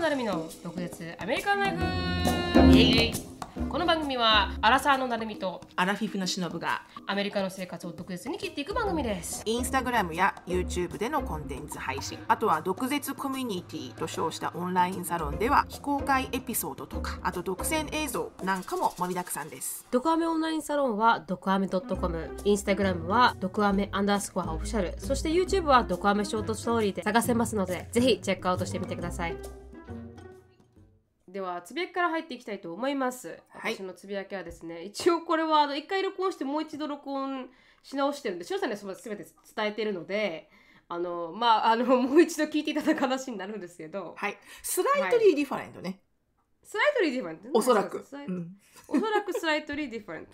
なるみの独舌アメリカンライフイイこの番組はアラサーのるみとアラフィフの忍がアメリカの生活を独別に切っていく番組ですインスタグラムや YouTube でのコンテンツ配信あとは独舌コミュニティと称したオンラインサロンでは非公開エピソードとかあと独占映像なんかも盛りだくさんですドクアメオンラインサロンはドクアメ .com インスタグラムはドクアメアンダースコアオフィシャルそして YouTube はドクアメショートストーリーで探せますのでぜひチェックアウトしてみてくださいではつぶやきから入っていきたいと思います、はい、私のつぶやきはですね一応これはあの一回録音してもう一度録音し直してるんで翔さんにはべて伝えてるのであのまああのもう一度聞いていただく話になるんですけどはいスライトリーディファレントね、slightly different おそらくおそらく slightly different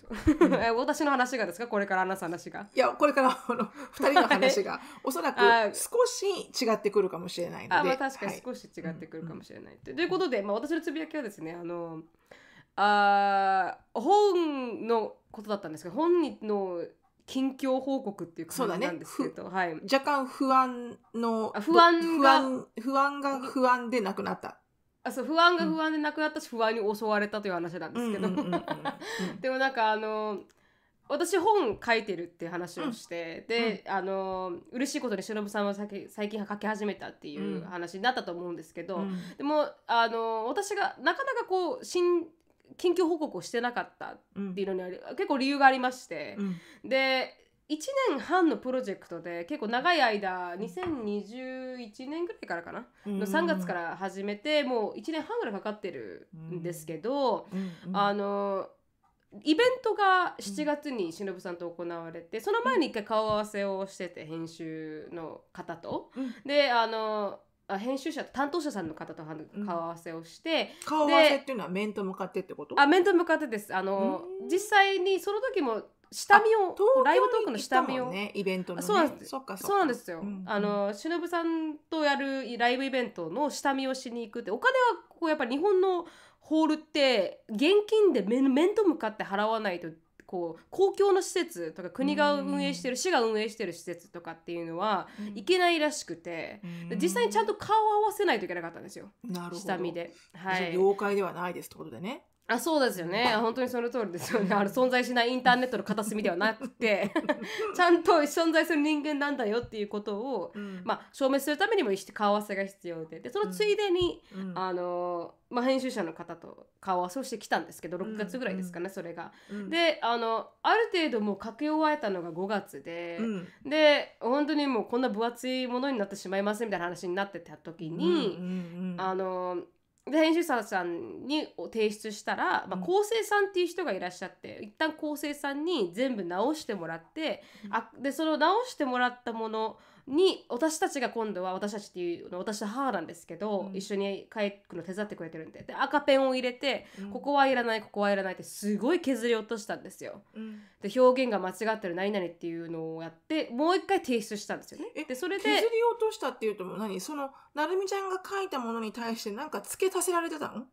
私の話がですかこれから話す話がいやこれからの2人の話がおそらく少し違ってくるかもしれないのであ、まあ、確かに少し違ってくるかもしれない、ということで、まあ、私のつぶやきはですねあのあ本のことだったんですけど本の近況報告っていう感じなんですけど、ねはい、若干不安の不安が不安が不安でなくなったあそう不安が不安でなくなったし、不安に襲われたという話なんですけどでもなんかあの私本書いてるっていう話をして、うん、で、うん、あの嬉しいことに忍さんは最近書き始めたっていう話になったと思うんですけど、うん、でもあの私がなかなかこう新緊急報告をしてなかったっていうのには、うん、結構理由がありまして、で1年半のプロジェクトで結構長い間2021年ぐらいからかなの3月から始めてもう1年半ぐらいかかってるんですけど、あのイベントが7月にしのぶさんと行われてその前に1回顔合わせをしてて編集の方と。であの編集者と担当者さんの方と顔合わせをして、うん、顔合わせっていうのは面と向かってってことあ面と向かってですあの、実際にその時も下見をライブトークの下見を、ね、イベントの、ね、そうなんっかそうなんですよ、うんうん、あのぶさんとやるライブイベントの下見をしに行くってお金はこうやっぱ日本のホールって現金で面面と向かって払わないとこう公共の施設とか国が運営してる、市が運営してる施設とかっていうのは、いけないらしくて、実際にちゃんと顔を合わせないといけなかったんですよ下見で、はい、妖怪ではないですってことでねあそうですよね本当にその通りですよねあの存在しないインターネットの片隅ではなくて ちゃんと存在する人間なんだよっていうことを、うん、まあ、証明するためにも顔合わせが必要ででそのついでに、うん、あのまあ、編集者の方と顔合わせをしてきたんですけど6月ぐらいですかね、うん、それが。であのある程度もう書き終えたのが5月で、で本当にもうこんな分厚いものになってしまいますみたいな話になってた時に、あの編集者さんに提出したら、まあ、構成さんっていう人がいらっしゃって、うん、一旦構成さんに全部直してもらって、うん、あでその直してもらったものに私たちが今度は私たちっていうの私は母なんですけど、うん、一緒に帰くの手伝ってくれてるんでで赤ペンを入れて、うん、ここはいらないここはいらないってすごい削り落としたんですよ。うん、で表現が間違ってる何々っていうのをやってもう一回提出したんですよね。でそれで削り落としたっていうと何そのなるみちゃんが書いたものに対して何か付け足せられてたの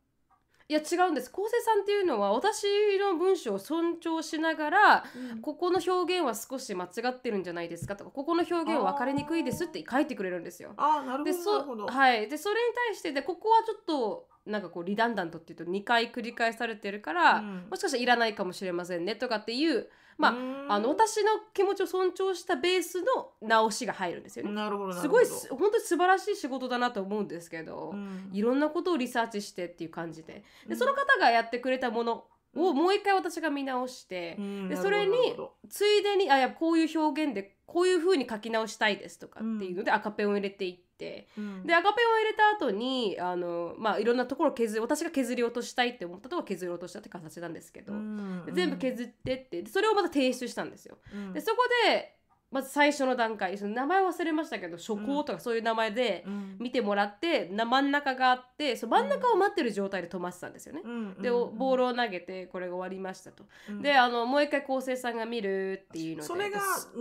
いや違うんです構成さんっていうのは私の文章を尊重しながら、うん、ここの表現は少し間違ってるんじゃないですかとかここの表現は分かりにくいですって書いてくれるんですよ。あなるほどはい、でそれに対してでここはちょっとなんかこうリダンダントっていうと2回繰り返されてるから、うん、もしかしたらいらないかもしれませんねとかっていうまあ、あの私の気持ちを尊重したベースの直しが入るんですよね。なるほどすごい本当に素晴らしい仕事だなと思うんですけど、うん、いろんなことをリサーチしてっていう感じででその方がやってくれたものをもう一回私が見直して、うん、でそれについでにあやこういう表現でこういうふうに書き直したいですとかっていうので赤ペンを入れていって。、うん、でアガペンを入れた後にあのまあいろんなところ削私が削り落としたいって思ったところ削り落としたって形なんですけど、うん全部削ってってそれをまた提出したんですよ。でそこでまず最初の段階その名前忘れましたけど初行とかそういう名前で見てもらって、うん、真ん中があってその真ん中を待ってる状態で止まってたんですよね。うん、でボールを投げてこれが終わりましたと。うん、であのもう一回昴生さんが見るっていうのでそれが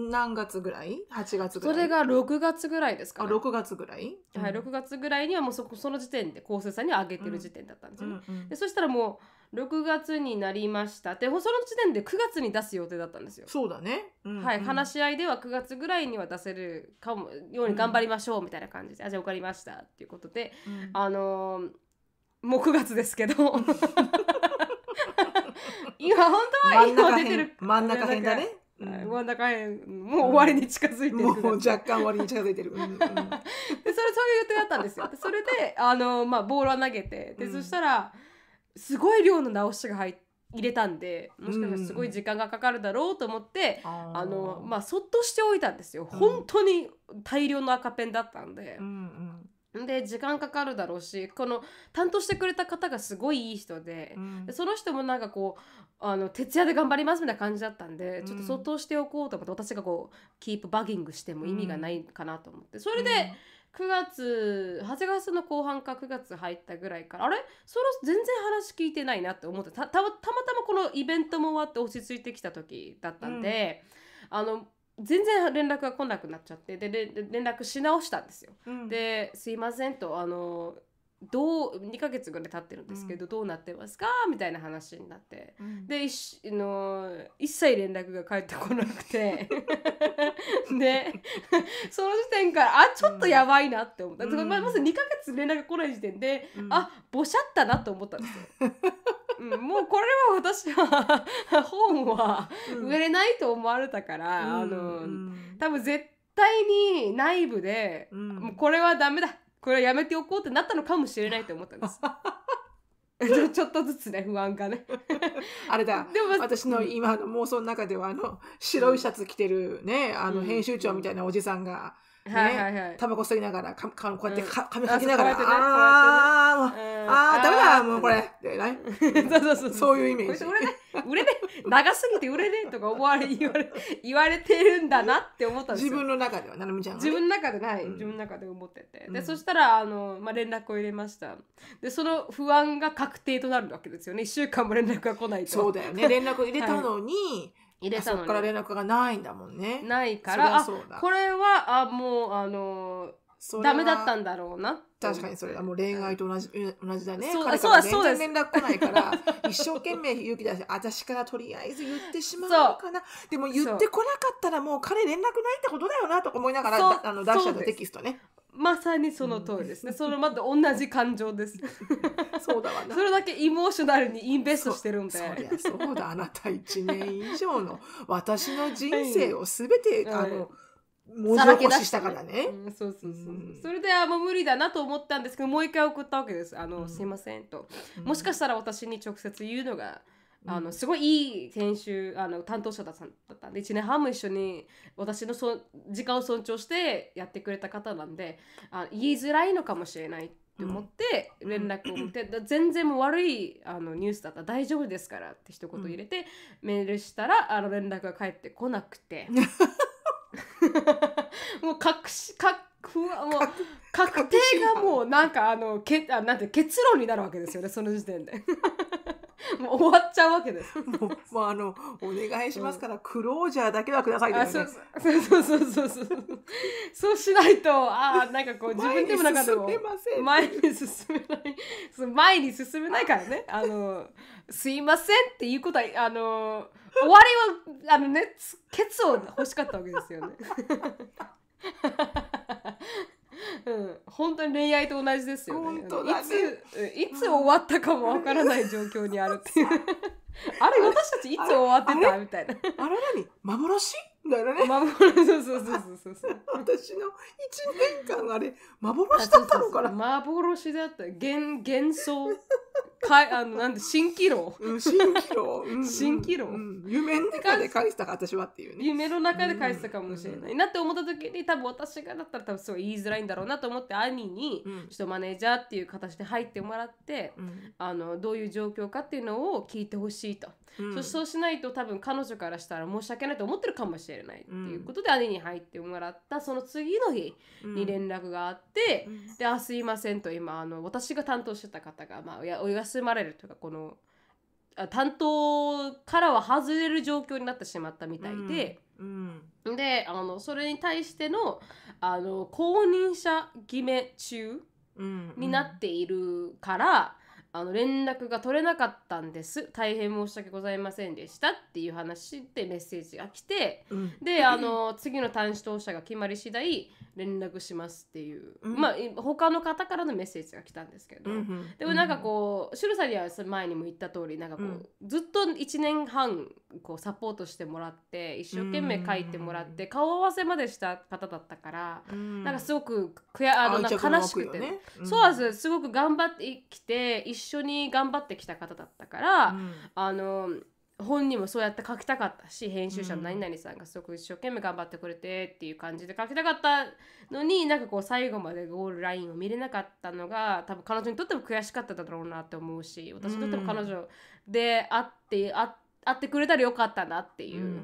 何月ぐらい ?8 月ぐらいそれが6月ぐらいですか、ね、あ6月ぐらい、はい、6月ぐらいにはもうそこその時点で昴生さんにあげてる時点だったんですよね。でそしたらもう6月になりましたでその時点で9月に出す予定だったんですよ。そうだね、うんうん、はい、話し合いでは9月ぐらいには出せるかもように頑張りましょうみたいな感じで「うん、あじゃあ分かりました」っていうことで、うん、あのー、もう9月ですけど 今本当は今出てる真ん中辺だね。うん、真ん中辺もう終わりに近づいてる、うん、もう若干終わりに近づいてる、うん、でそれそういう予定だったんですよそれであの、まあ、ボールは投げてで、そしたらすごい量の直しが入入れたんでもしかしたらすごい時間がかかるだろうと思って、うん、あのまあ、そっとしておいたんですよ、うん、本当に大量の赤ペンだったんで、うんうん、で時間かかるだろうしこの担当してくれた方がすごいいい人でうんで、その人もなんかこうあの徹夜で頑張りますみたいな感じだったんで、ちょっとそっとしておこうと思って私がこうキープバギングしても意味がないかなと思ってそれで。9月8月の後半か9月入ったぐらいからあれそろ全然話聞いてないなって思ってたたまたまこのイベントも終わって落ち着いてきた時だったんで、うん、あの全然連絡が来なくなっちゃってで連絡し直したんですよ。うん、ですいませんとあのどう2ヶ月ぐらい経ってるんですけど、うん、どうなってますかみたいな話になって、うん、で一の一切連絡が返ってこなくて でその時点からあちょっとやばいなって思った、うん、まず2ヶ月連絡が来ない時点で、うん、あぼしゃったなと思ったんですよ。うん、もうこれは私は本は売れないと思われたから、あの多分絶対に内部で、もうこれはダメだこれはやめておこうってなったのかもしれないと思ったんです ちょっとずつね不安がね あれだでも私の今の妄想の中ではあの白いシャツ着てるね、あの編集長みたいなおじさんが。はいはいはい、タバコ吸いながらかかこうやってか髪かきながら、うん、あ、ね、あ、ね、うん、あダメだもうこれでない そうそうそうそういうイメージ売れな売れな長すぎて売れねえとか思われ 言われ言われてるんだなって思ったんです自分の中ではななみちゃん、ね、自分の中でない、うん、自分の中で思っててで、そしたらあの、まあ、連絡を入れましたでその不安が確定となるわけですよね1週間も連絡が来ないとそうだよね連絡を入れたのに、はい入れたのそっから連絡がないんだもんねないからこれはあもうあのダメだったんだろうな確かにそれはもう恋愛と同じ,、同じだねそう彼から全然連絡来ないから 一生懸命勇気出して私からとりあえず言ってしまうかなでも言ってこなかったらもう彼連絡ないってことだよなと思いながらあの出しちゃったテキストねまさにその通りですね、うん、そのまた同じ感情です そうだわそれだけイモーショナルにインベストしてるんでそりゃそうだあなた一年以上の私の人生をすべて、はい、あの、文字起こししたからね。うん、そうそうそう。うん、それではもう無理だなと思ったんですけどもう一回送ったわけです。あの、うん、すいませんと、もしかしたら私に直接言うのがあのすごいいい研修あの担当者だったんで1年半も一緒に私のそ時間を尊重してやってくれた方なんであ言いづらいのかもしれないって思って連絡を持って、うん、全然もう悪いあのニュースだったら大丈夫ですからって一言入れて、うん、メールしたらあの連絡が返ってこなくて もう確しかもう確定がもうなんかあのけあなんて結論になるわけですよねその時点で もう終わっちゃうわけです。もう、まあ、あの、お願いしますから、クロージャーだけはください、ねうん、そうそうそうそうそう。そうしないと、ああ、なんかこう、自分でもなんかでも、前に進めない。前に進めないからね。あの、すいませんっていうことは、あの、終わりは、あのね、ケツを欲しかったわけですよね。うん本当に恋愛と同じですよね。本当ねいついつ終わったかもわからない状況にあるっていう。あれ私たちいつ終わってたみたいな。あれ何幻だよね。幻、そうそうそうそうそう。私の一年間あれ、幻だったのかな。そうそうそう幻だった。幻、幻想。かい、あの、なんで、蜃気楼。うん、蜃気楼。蜃気楼。夢の中で返したか、私はっていうね。夢の中で返したかもしれない。なって思った時に、多分私がだったら、多分すごい言いづらいんだろうなと思って、兄に、ちょっとマネージャーっていう形で入ってもらって、あの、どういう状況かっていうのを聞いてほしいと。うん、そうしないと多分彼女からしたら申し訳ないと思ってるかもしれないっていうことで、姉に入ってもらったその次の日に連絡があって、うん、で「あすいません」と今あの私が担当してた方が、まあ、お休まれるというかこの担当からは外れる状況になってしまったみたいで。うん、であのそれに対してのあの公認者決め中になっているから、あの連絡が取れなかったんです大変申し訳ございませんでしたっていう話でメッセージが来て、うん、であの次の短子当社が決まり次第連絡しますっていう、うん、まあ他の方からのメッセージが来たんですけど、うんでもなんかこう、シュルさんには前にも言った通りなんかこう、うん、ずっと1年半こうサポートしてもらって一生懸命書いてもらって、顔合わせまでした方だったから、うん、なんかすごく悔やあの悲しくて、ね、そうなんですすごく頑張ってきて一緒に頑張ってきた方だったから、あの本人もそうやって書きたかったし編集者の何々さんがすごく一生懸命頑張ってくれてっていう感じで書きたかったのになんかこう最後までゴールラインを見れなかったのが多分彼女にとっても悔しかっただろうなって思うし私にとっても彼女で会って会ってくれたらよかったなっていう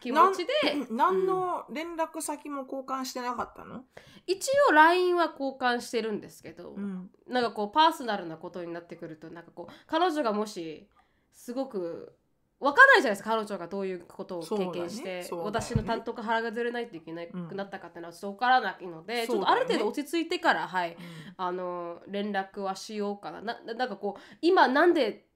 気持ちで、うん、何の連絡先も交換してなかったの、うん、一応 LINE は交換してるんですけど、うん、なんかこうパーソナルなことになってくるとなんかこう彼女がもしすごく分かんないじゃないですか彼女がどういうことを経験して、ねね、私の担当が腹がずれないといけなくなったかっていうのはちょっと分からないので、ちょっとある程度落ち着いてから、はい、あの連絡はしようかな。ななんかこう今なんで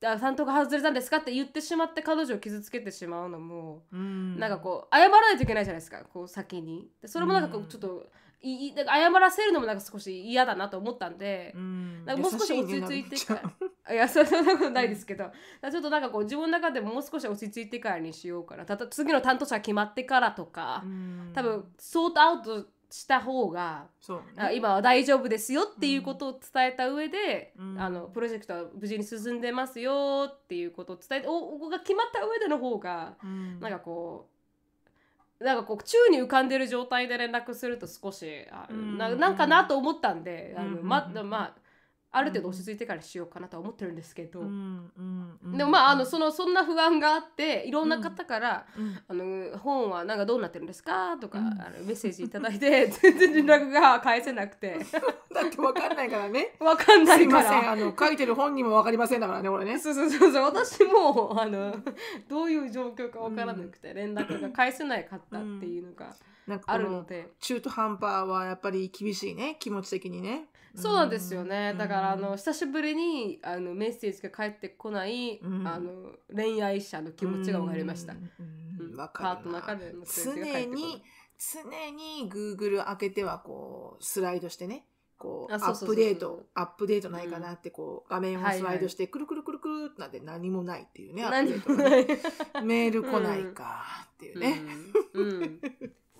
担当が外れたんですかって言ってしまって彼女を傷つけてしまうのも、うん、なんかこう謝らないといけないじゃないですかこう先にそれもなんかこうちょっといい謝らせるのもなんか少し嫌だなと思ったんで、うん、なんかもう少し落ち着いてからいやそんなことないですけど、うん、ちょっとなんかこう自分の中でももう少し落ち着いてからにしようかなた次の担当者決まってからとか、うん、多分ソートアウトした方が、ね、今は大丈夫ですよっていうことを伝えた上で、うん、あのプロジェクトは無事に進んでますよっていうことを伝えておが決まった上での方が、うん、なんかこうなんかこう宙に浮かんでる状態で連絡すると少しあ、ななんかなと思ったんで、あのままあある程度落ち着いてからしようかなとは思ってるんですけど、うんでもまああのそのそんな不安があっていろんな方から、あの「本はなんかどうなってるんですか?」とか、あのメッセージ頂いて 全然連絡が返せなくてだって分かんないからね分かんないからすいませんあの書いてる本にも分かりませんだからね俺ねそうそうそうそう私もあの どういう状況か分からなくて、連絡が返せないかったっていうのがあるので、中途半端はやっぱり厳しいね気持ち的にねそうなんですよね、だからあの久しぶりにあのメッセージが返ってこない、あの恋愛者の気持ちが分かりました、うんパートからのメッセー常にグーグル開けてはこうスライドしてねこうアップデートアップデートないかなってこう画面をスライドしてくるくるくるくるってなって何もないっていうねアップデート、ね、メール来ないかっていうね。うん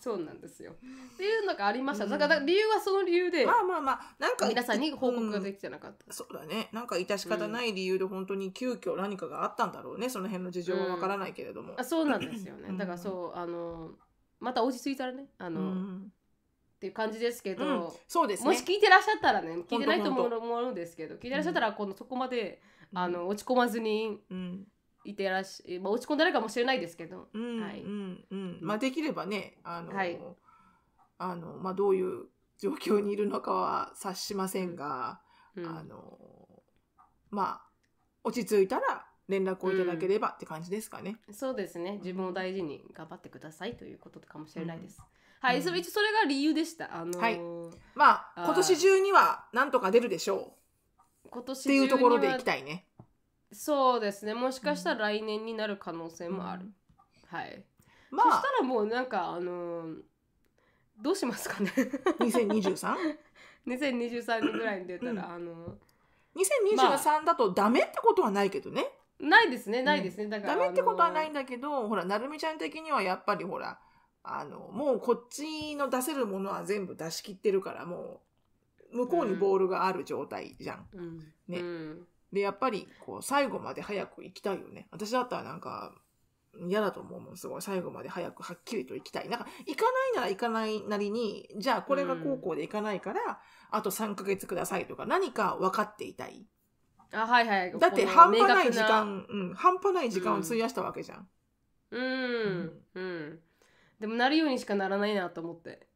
そうなんですよ。っていうのがありました。だから理由はその理由で、まあまあまあなんか皆さんに報告ができてなかった。うん、そうだね。なんか致し方ない理由で本当に急遽何かがあったんだろうね。その辺の事情はわからないけれども、うん、あ。そうなんですよね。だからそうあのまた落ち着いたらねあの。うんっていう感じですけど、うん、そうです、ね、もし聞いてらっしゃったらね聞いてないと思うのですけど聞いてらっしゃったらこのそこまで、うん、あの落ち込まずに、うん、いてらし、まあ、落ち込んでるかもしれないですけど、うんはいうんうんまあ、できればねあの、はい、あのまあ、どういう状況にいるのかは察しませんが、うん、あのまあ落ち着いたら連絡をいただければって感じですかね、うん、そうですね自分を大事に頑張ってくださいということかもしれないです、うん、はい、それ一それが理由でした、あのー、はい、まあ今年中にはなんとか出るでしょう今年っていうところでいきたいねそうですねもしかしたら来年になる可能性もある、うん、はいまあ、そしたらもうなんかあのー、どうしますかね 2023?2023 ぐらいに出たら、うん、あのー、2023だとダメってことはないけどね、まあ、ないですねないですね、だからダメってことはないんだけど、あのー、ほらなるみちゃん的にはやっぱりほらあのもうこっちの出せるものは全部出し切ってるからもう向こうにボールがある状態じゃん、うん、ね、うんで、やっぱり、こう、最後まで早く行きたいよね。私だったらなんか、嫌だと思うもん、すごい。最後まで早くはっきりと行きたい。なんか、行かないなら行かないなりに、じゃあこれが高校で行かないから、うん、あと3ヶ月くださいとか、何か分かっていたい。あ、はいはい。だって半端ない時間、うん、半端ない時間を費やしたわけじゃん。うん、うん。うん、でもなるようにしかならないなと思って。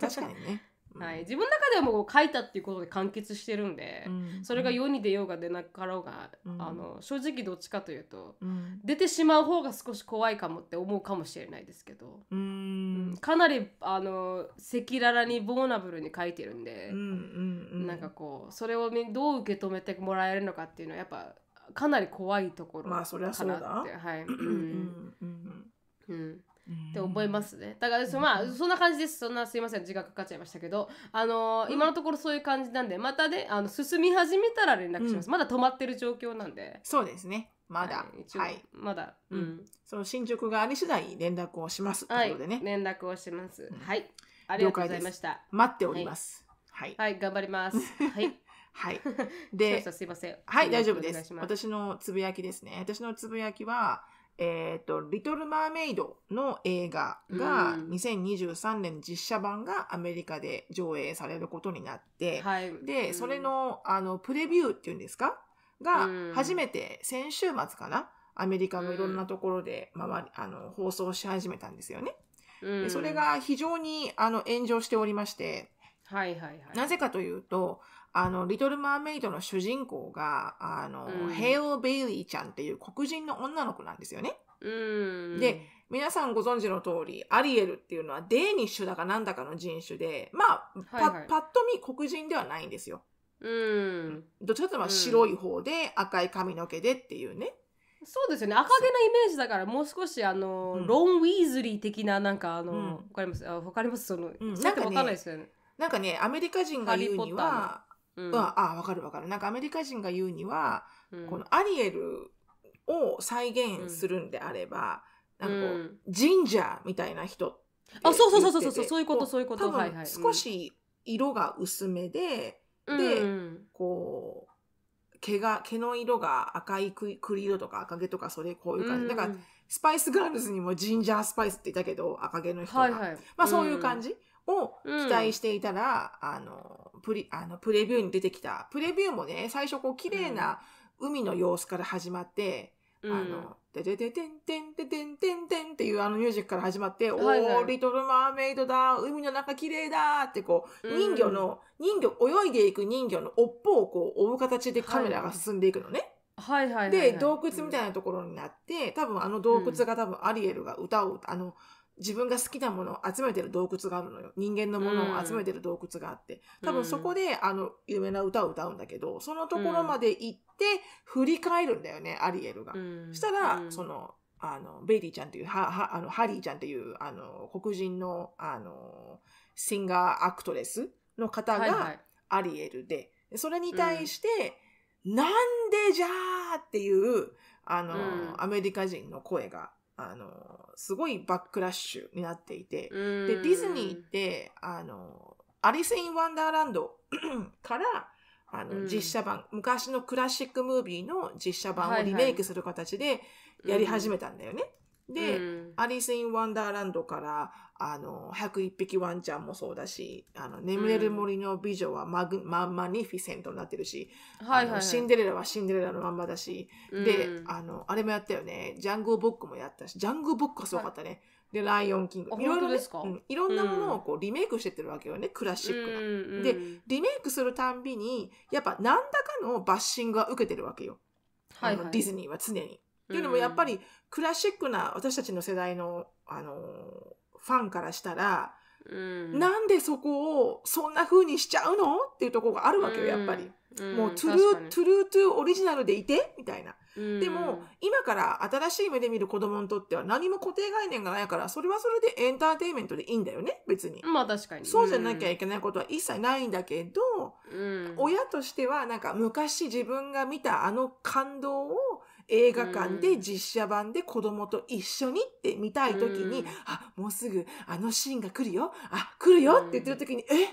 確かにね。はい、自分の中ではもう書いたっていうことで完結してるんで、それが世に出ようが出なかろうが、あの正直どっちかというと、出てしまう方が少し怖いかもって思うかもしれないですけど、うんかなりあの赤裸々にボーナブルに書いてるんで、うなんかこうそれをどう受け止めてもらえるのかっていうのはやっぱかなり怖いところかなって、まあ、そううんうんうんって思いますねだからそ,、まあ、そんな感じですそんなすいません時間かかっちゃいましたけど、あのー今のところそういう感じなんでまたねあの進み始めたら連絡します、うん、まだ止まってる状況なんでそうですねまだ、はい、はい、まだ、うん、その進捗があり次第連絡をしますということでね、連絡をします、はいありがとうございました待っておりますはい、はい、頑張りますはい はい。で、すいません。はい、大丈夫です。私のつぶやきですね。私のつぶやきは、えっ、ー、と、リトル・マーメイドの映画が、2023年実写版がアメリカで上映されることになって、で、それの、あの、プレビューっていうんですかが、初めて先週末かな、アメリカのいろんなところで、まあ、あの、放送し始めたんですよね。でそれが非常に、あの、炎上しておりまして、はいはいはい。なぜかというと、あの、リトル・マーメイドの主人公が、あの、うん、ヘイロー・ベイリーちゃんっていう黒人の女の子なんですよね。うん、で、皆さんご存知の通り、アリエルっていうのはデーニッシュだかなんだかの人種で、まあ、ぱいはい、パッと見黒人ではないんですよ。うん。どっちかというと白い方で赤い髪の毛でっていうね。そうですよね赤毛のイメージだからもう少しあの、うん、ロン・ウィーズリー的ななんかあの、うん、わかりますあわかりますその、うん、なんかわかんないですよね。なんかねアメリカ人が言うにはうん、ああ、わかるわかる。なんかアメリカ人が言うには、うん、このアリエルを再現するんであれば、うん、なんかこう、ジンジャーみたいな人あ、そうそうそうそうそう、そういうこと、そういうこと。多分少し色が薄めで、はいで、うん、こう、毛が、毛の色が赤い栗色とか赤毛とかそれこういう感じ。うん、だから、スパイスガールズにもジンジャースパイスって言ったけど、赤毛の人が。はいはい、まあそういう感じを期待していたら、あの、プリ、あの、プレビューに出てきた、プレビューもね、最初こう、綺麗な海の様子から始まって、うん、あの、でででてんてんてんてんてんてんっていうあのミュージックから始まって、はいはい、おー、リトルマーメイドだ、海の中綺麗だってこう、人魚の、うん、人魚、泳いでいく人魚の尾っぽをこう、追う形でカメラが進んでいくのね。はいはいはい、はい、で、洞窟みたいなところになって、うん、多分あの洞窟が多分アリエルが歌う、あの、自分が好きなものを集めてる洞窟があるのよ。人間のものを集めてる洞窟があって。うん、多分そこで、あの、有名な歌を歌うんだけど、そのところまで行って、振り返るんだよね、アリエルが。うん、したら、その、あの、ベイリーちゃんっていう、は、は、あの、ハリーちゃんっていう、あの、黒人の、あの、シンガーアクトレスの方が、アリエルで、はいはい、それに対して、うん、なんでじゃーっていう、あの、アメリカ人の声があの、すごいバックラッシュになっていて、で、ディズニーって、あの、アリス・イン・ワンダーランド からあの、実写版、昔のクラシックムービーの実写版をリメイクする形でやり始めたんだよね。で、うん、アリス・イン・ワンダーランドから、あの、101匹ワンちゃんもそうだし、あの、眠れる森の美女はマグ、うん、ママニフィセントになってるし、はいはいはい、シンデレラはシンデレラのまんまだし、うん、で、あの、あれもやったよね、ジャングルボックもやったし、ジャングルボックはすごかったね。はいで、ライオンキング。いろいろ、ね、うん、いろんなものをこうリメイクしてってるわけよね、クラシックな、うんで、リメイクするたんびに、やっぱ何らかのバッシングは受けてるわけよ。はい、はい、ディズニーは常に。っていうのもやっぱりクラシックな私たちの世代の、あのファンからしたら、うん、なんでそこをそんな風にしちゃうのっていうところがあるわけよ、やっぱり。うん、もうトゥルー、トゥルートゥオリジナルでいてみたいな。うん、でも、今から新しい目で見る子供にとっては何も固定概念がないから、それはそれでエンターテインメントでいいんだよね、別に。まあ確かに。そうじゃなきゃいけないことは一切ないんだけど、親としてはなんか昔自分が見たあの感動を映画館で実写版で子供と一緒にって見たい時に、うん、あ、もうすぐあのシーンが来るよ、あ、来るよって言ってる時に、うん、え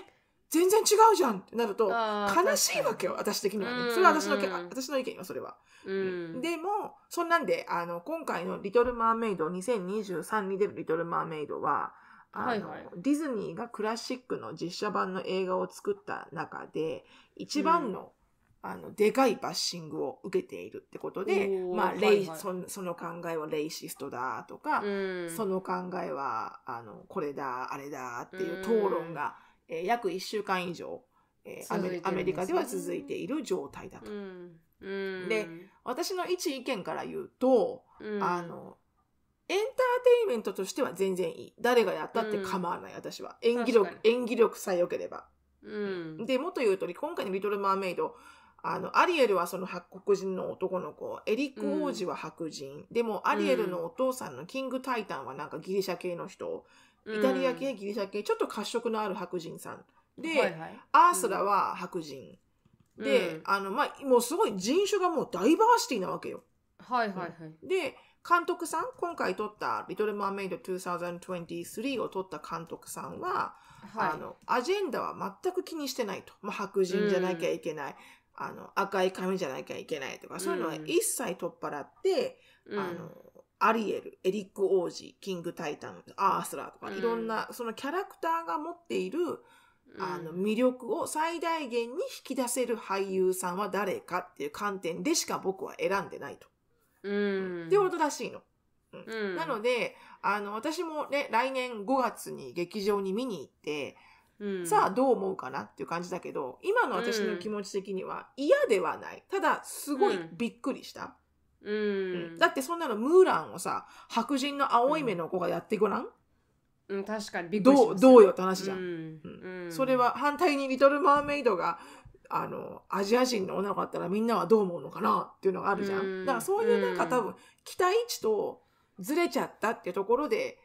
全然違うじゃんってなると悲しいわけよ私的にはねそれは私の,、うん、私の意見よそれは、うん、でもそんなんであの今回の「リトル・マーメイド」2023に出る「リトル・マーメイドは」はいはい、ディズニーがクラシックの実写版の映画を作った中で一番のあの、でかいバッシングを受けているってことで、まあ、レイ、はいはい、そ、その考えはレイシストだとか、その考えは、あの、これだ、あれだっていう討論が、えー、約1週間以上、えー、ね、アメリカでは続いている状態だと。で、私の一意見から言うと、あの、エンターテインメントとしては全然いい。誰がやったって構わない、私は。演技力、演技力さえ良ければ。うん、で、もっと言うと、今回のリトルマーメイド、あの、アリエルはその黒人の男の子、エリック王子は白人、うん、でもアリエルのお父さんのキング・タイタンはなんかギリシャ系の人、うん、イタリア系、ギリシャ系、ちょっと褐色のある白人さん。で、はいはい、アースラは白人。うん、で、あの、まあ、もうすごい人種がもうダイバーシティなわけよ。はいはいはい。で、監督さん、今回撮った「リトル・マーメイド2023」を撮った監督さんは、はい、あのアジェンダは全く気にしてないと、まあ、白人じゃなきゃいけない、うん、あの赤い髪じゃなきゃいけないとかそういうのは一切取っ払って、うん、あのアリエルエリック王子キング・タイタンアースラーとか、いろんなそのキャラクターが持っている、あの魅力を最大限に引き出せる俳優さんは誰かっていう観点でしか僕は選んでないと。うん、ってことらしいの。うん、なのであの私もね来年5月に劇場に見に行ってさあどう思うかなっていう感じだけど今の私の気持ち的には嫌ではないただすごいびっくりした、うん、うん、だってそんなのムーランをさ白人の青い目の子がやってごらん、うん、確かにびっくりしね、どうよって話じゃん、うんそれは反対に「リトル・マーメイドが」あのアジア人の女の子だったらみんなはどう思うのかなっていうのがあるじゃん、だからそういうなんか多分期待値とずれちゃったっていうところで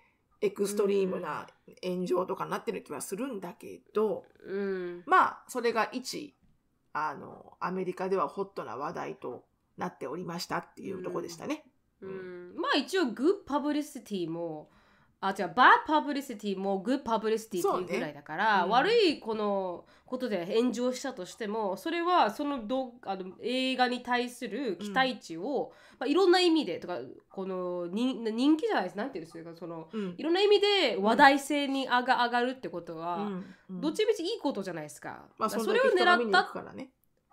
エクストリームな炎上とかになってる気はするんだけど、うん、まあそれが一あのアメリカではホットな話題となっておりましたっていうとこでしたね。うん、うん、まあ一応グッパブリシティもあ違うバッパブリシティもグッパブリシティっていうぐらいだから、ねうん、悪いこのことで炎上したとしてもそれはそのどあの映画に対する期待値を、うん、まあ、いろんな意味でとかこの人人気じゃないですなんていうんですかその、うん、いろんな意味で話題性に上が,、上がるってことは、どっちみちいいことじゃないですか。まあ、それを狙った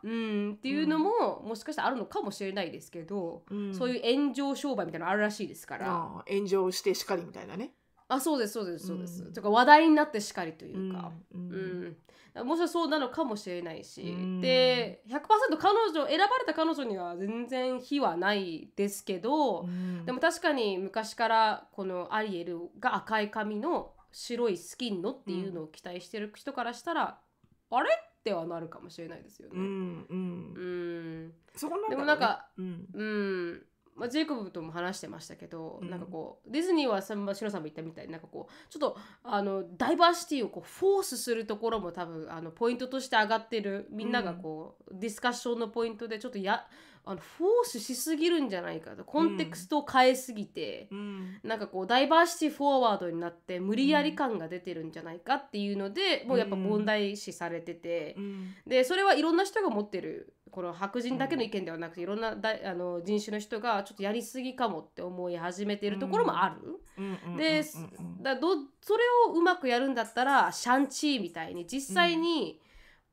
うん、っていうのも、うん、もしかしたらあるのかもしれないですけど、うん、そういう炎上商売みたいなのあるらしいですから炎上してしかりみたいなねあそうですそうですそうです、うん、とか話題になってしかりというか、うん、うん、もしそうなのかもしれないし、うん、で100%彼女選ばれた彼女には全然非はないですけど、うん、でも確かに昔からこのアリエルが赤い髪の白いスキンのっていうのを期待してる人からしたら、あれってはなるかもしれないですよね。うん、うん、そこなん、ね、でもなんか、うんまあ、ジェイコブとも話してましたけど、うんなんかこうディズニーはさまあシロさんも言ったみたいになんかこうちょっとあのダイバーシティをこうフォースするところも多分あのポイントとして上がってるみんながこう、ディスカッションのポイントでちょっとやあのフォースしすぎるんじゃないかとコンテクストを変えすぎて、うんなんかこうダイバーシティフォーワードになって無理やり感が出てるんじゃないかっていうので、もうやっぱ問題視されてて、うんでそれはいろんな人が持ってるこの白人だけの意見ではなくて、いろんなだあの人種の人がちょっとやりすぎかもって思い始めているところもある。でだどそれをうまくやるんだったらシャンチーみたいに実際に、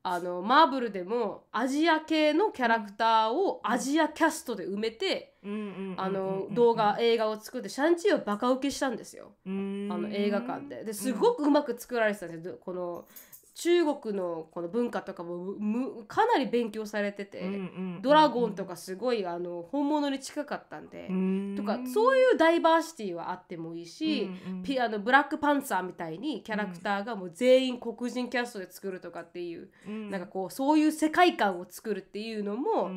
うん、あのマーブルでもアジア系のキャラクターをアジアキャストで埋めて、あの動画映画を作ってシャンチーをバカ受けしたんですよあの映画館で。ですごくうまく作られてたんですよこの中国のこの文化とかもかなり勉強されてて、ドラゴンとかすごいあの本物に近かったんで、とかそういうダイバーシティはあってもいいし、ピあのブラックパンサーみたいにキャラクターがもう全員黒人キャストで作るとかっていう、うなんかこうそういう世界観を作るっていうのも、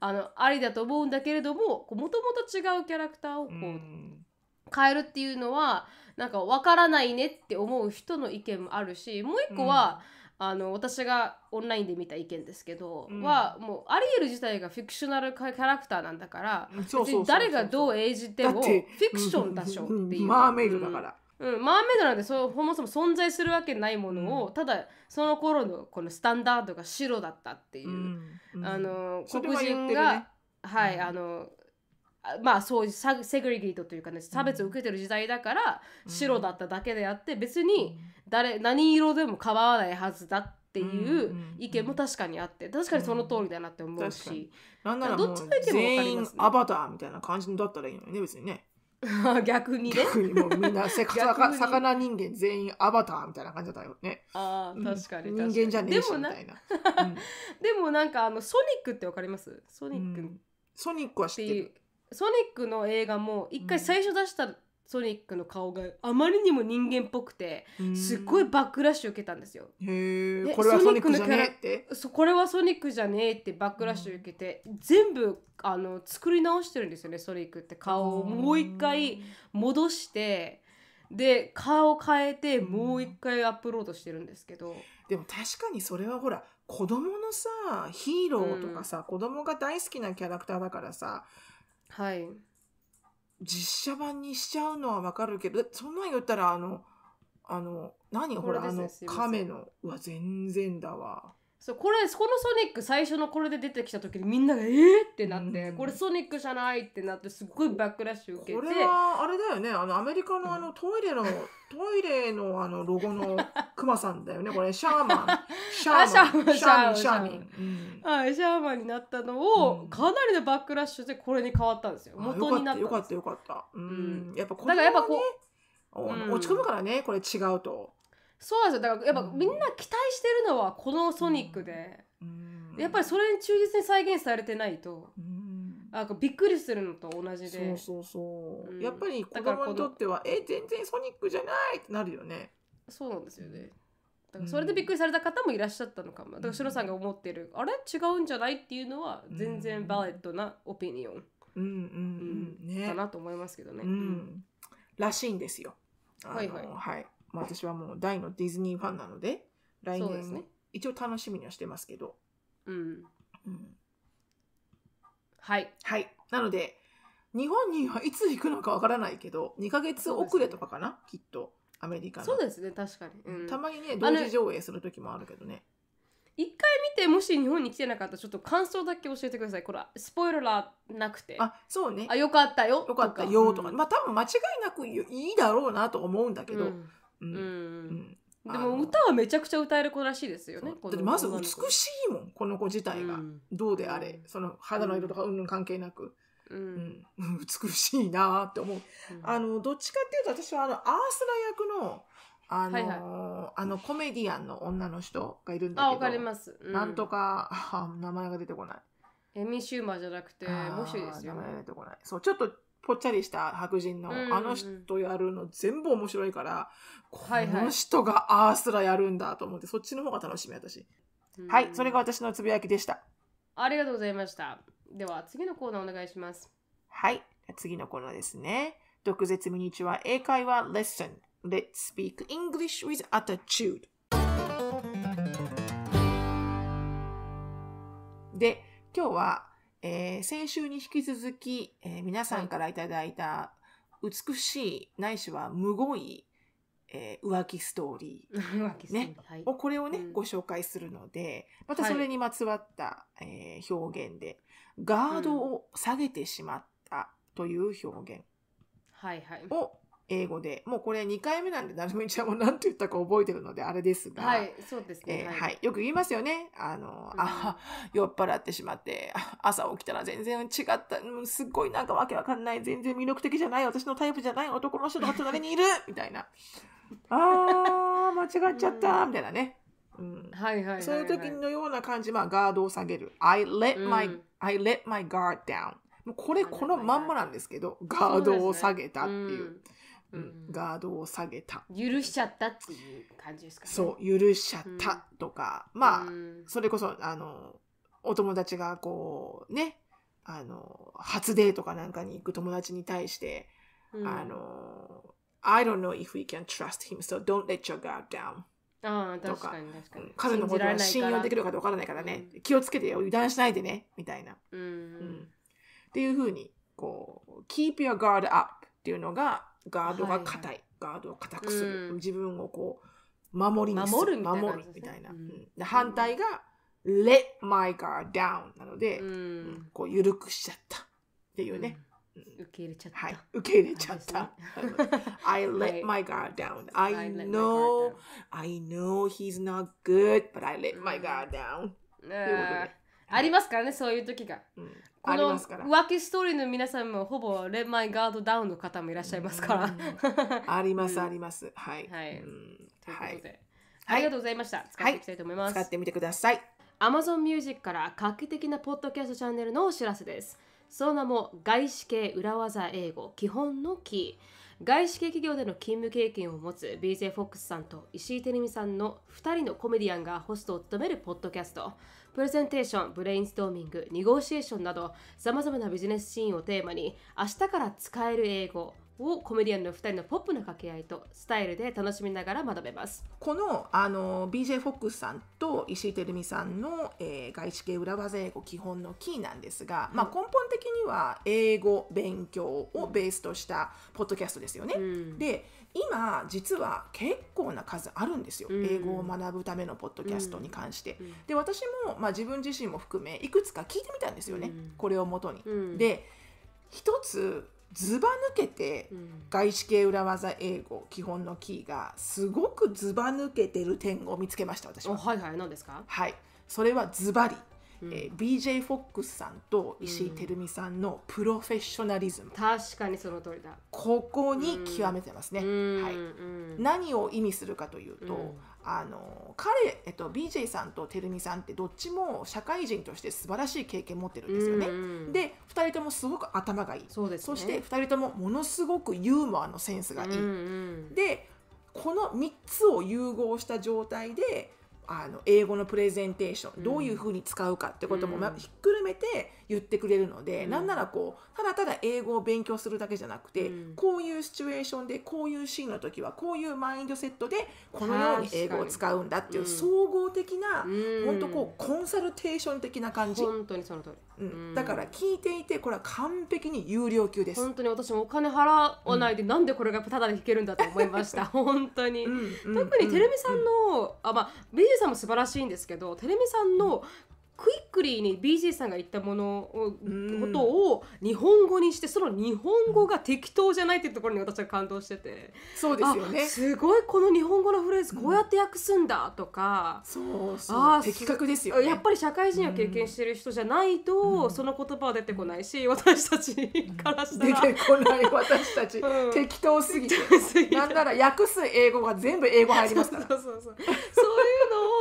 あのありだと思うんだけれどももともと違うキャラクターをこう変えるっていうのは。なんか分からないねって思う人の意見もあるしもう一個は、うん、あの私がオンラインで見た意見ですけど、うん、はもうアリエル自体がフィクショナルキャラクターなんだから誰がどう演じてもフィクションだしょっていう。マーメイドだから、うん、マーメイドなんてそもそも存在するわけないものを、うん、ただその頃のこのスタンダードが白だったっていう、うん、あの、黒人が、はい、あのまあそういセグリゲートというかね差別を受けてる時代だから、白だっただけであって別に誰何色でも構わないはずだっていう意見も確かにあって確かにその通りだなって思うし、なんならどっも分かりまアバターみたいな感じだったらいいのにね別にね 逆にね逆にもうみんなか魚人間全員アバターみたいな感じだったよねああ確かに人間じゃねえしみたいなでも,、なんかあのソニックってわかりますソニック、うん、ソニックは知ってるソニックの映画も一回最初出したソニックの顔があまりにも人間っぽくて、すっごいバックラッシュ受けたんですよ。へこれはソニックじゃねえって。そこれはソニックじゃねえってバックラッシュ受けて、全部あの作り直してるんですよねソニックって顔をもう一回戻して。で顔変えてもう一回アップロードしてるんですけど、でも確かにそれはほら子供のさヒーローとかさ、うん、子供が大好きなキャラクターだからさはい。実写版にしちゃうのはわかるけど、そんなん言ったら、あの、あの、何ほら、あの、亀の、うわ、全然だわ。そうこれこのソニック最初のこれで出てきた時にみんなが「えっ!」ってなって、うんこれソニックじゃないってなってすっごいバックラッシュ受けてこれはあれだよねあのアメリカのあのトイレの、トイレのあのロゴのクマ さんだよねこれシャーマン シャーマンシャーマンシャーマンシャーン、はい、シャーマンになったのを、うんかなりのバックラッシュでこれに変わったんですよ元になったよかったよかったよかったうん、うんやっぱこれだからやっぱこう、落ち込むからねこれ違うとそうなんですよだからやっぱみんな期待してるのはこのソニックで、やっぱりそれに忠実に再現されてないと、なんかびっくりするのと同じでそうそうそう、うん、やっぱり子供にとっては「え全然ソニックじゃない!」ってなるよねそうなんですよねだからそれでびっくりされた方もいらっしゃったのかも、だからシさんが思ってる「あれ違うんじゃない?」っていうのは全然バレットなオピニオン、うんうんうん、ね、だなと思いますけどね、うん、らしいんですよはいはいはいまあ、私はもう大のディズニーファンなので来です年、ね一応楽しみにはしてますけど、うん。うん、はい。はいなので日本にはいつ行くのかわからないけど2ヶ月遅れとかかな、きっとアメリカのそうですね、確かに。うん、たまにね同時上映する時もあるけどね一回見て、もし日本に来てなかったら、ちょっと感想だけ教えてください。これ、スポイラーなくて。あそうねあ、よかったよ。よかったよとか、うんまあ多分間違いなくいいだろうなと思うんだけど、うんうんでも歌はめちゃくちゃ歌える子らしいですよね。だってまず美しいもん、この子自体が。どうであれ、その肌の色とかうんぬん関係なく。うん、美しいなって思う、あの、どっちかっていうと私はあの、アースラ役の、あのあのコメディアンの女の人がいるんだけど。わかります。なんとか、名前が出てこない。エミシューマーじゃなくて、もしですよ、ね。そう、ちょっとぽっちゃりした白人の、あの人やるの全部面白いから、うんうん、この人がああすらやるんだと思って、そっちの方が楽しみ私、うん、はいそれが私のつぶやきでしたありがとうございましたでは次のコーナーお願いしますはい次のコーナーですね毒舌ミニチュア英会話レッスン Let's speak English with attitude で今日はえー、先週に引き続き、えー、皆さんからいただいた美しい、ないしはむごい、えー、浮気ストーリー、ねはい、をこれをね、うん、ご紹介するのでまたそれにまつわった、はい、えー、表現でガードを下げてしまったという表現を、はいはい、英語で、もうこれ2回目なんで、なるみちゃんも何て言ったか覚えてるので、あれですが。はい、そうですね、えーはい、はい。よく言いますよね。あの、うん、あ、酔っ払ってしまって、朝起きたら全然違った、すっごいなんかわけわかんない、全然魅力的じゃない、私のタイプじゃない男の人が隣にいる みたいな。あー、間違っちゃった、みたいなね。うん、はいはい、そういう時のような感じ、まあ、ガードを下げる。I let my,、うん、I let my guard down. これ、このまんまなんですけど、ガードを下げたっていう。ガードを下げた。許しちゃったっていう感じですかね。そう、許しちゃったとか、まあ、それこそ、あの、お友達がこう、ね、あの、初デートかなんかに行く友達に対して、あの、I don't know if we can trust him, so don't let your guard down. とかに確彼のことは信用できるかどうかわからないからね、気をつけてよ、油断しないでね、みたいな。うん。っていうふうに、こう、keep your guard up っていうのが、ガードが硬い、はいはい、ガードを硬くする、うん、自分をこう守りにする守るみたいな、ねうん、反対が、let my guard down なので、うん、こう緩くしちゃったっていうね、受け入れちゃった、はい、受け入れちゃった I let my guard down I know I know he's not good but I let my guard down っていうことでありますからねそういう時が、うん、この浮気ストーリーの皆さんもほぼレッマイガードダウンの方もいらっしゃいますから、ありますありますはい、はいということで、ありがとうございました使っていきたいと思います、使ってみてください Amazon Music から画期的なポッドキャストチャンネルのお知らせですその名も外資系裏技英語基本のキー。外資系企業での勤務経験を持つ BJ フォックスさんと石井テレミさんの2人のコメディアンがホストを務めるポッドキャスト。プレゼンテーションブレインストーミングニゴシエーションなどさまざまなビジネスシーンをテーマに明日から使える英語をコメディアンの2人のポップな掛け合いとスタイルで楽しみながら学べますこのあの BJ フォックスさんと石井照美さんの、えー、外資系裏技英語基本のキーなんですが、うん、まあ、根本的には英語勉強をベースとしたポッドキャストですよね。うん、で今実は結構な数あるんですよ、うん、英語を学ぶためのポッドキャストに関して。うん、で私も、まあ、自分自身も含めいくつか聞いてみたんですよね、うん、これをもとに。で一つずば抜けて、外資系裏技英語基本のキーがすごくずば抜けてる点を見つけました私は。はいはい何ですかはいそれはズバリうん、えー、BJ フォックスさんと石井照美さんのプロフェッショナリズム、うん、確かにその通りだここに極めてますね、うん、はい、何を意味するかというと、あの彼、えっと、BJ さんとてるみさんってどっちも社会人として素晴らしい経験持ってるんですよね。うんうん、で2人ともすごく頭がいいそ、ね,、して2人ともものすごくユーモアのセンスがいい。うんうん、でこの3つを融合した状態であの英語のプレゼンテーションどういうふうに使うかってことも、まくるめて言ってくれるので、うん、なんならこうただただ英語を勉強するだけじゃなくて、うん、こういうシチュエーションでこういうシーンの時はこういうマインドセットでこのように英語を使うんだっていう総合的な、うん、本当こうコンサルテーション的な感じ本当にその通り、うん、だから聞いていてこれは完璧に有料級です本当に私もお金払わないで、うん、なんでこれがただで弾けるんだと思いました 本当に、特にテレみさんの、あまあ美優さんも素晴らしいんですけどテレみさんのクイックリーに b j さんが言ったものを、ことを日本語にしてその日本語が適当じゃないっていうところに私は感動しててそうですよねすごいこの日本語のフレーズこうやって訳すんだとか、うん、そうあ的確ですよ、ね、やっぱり社会人を経験してる人じゃないと、うん、その言葉は出てこないし私たちからしたら出てこない私たち、うん、適当すぎてなんなら訳す英語が全部英語入りますからそうそうそうそうそういう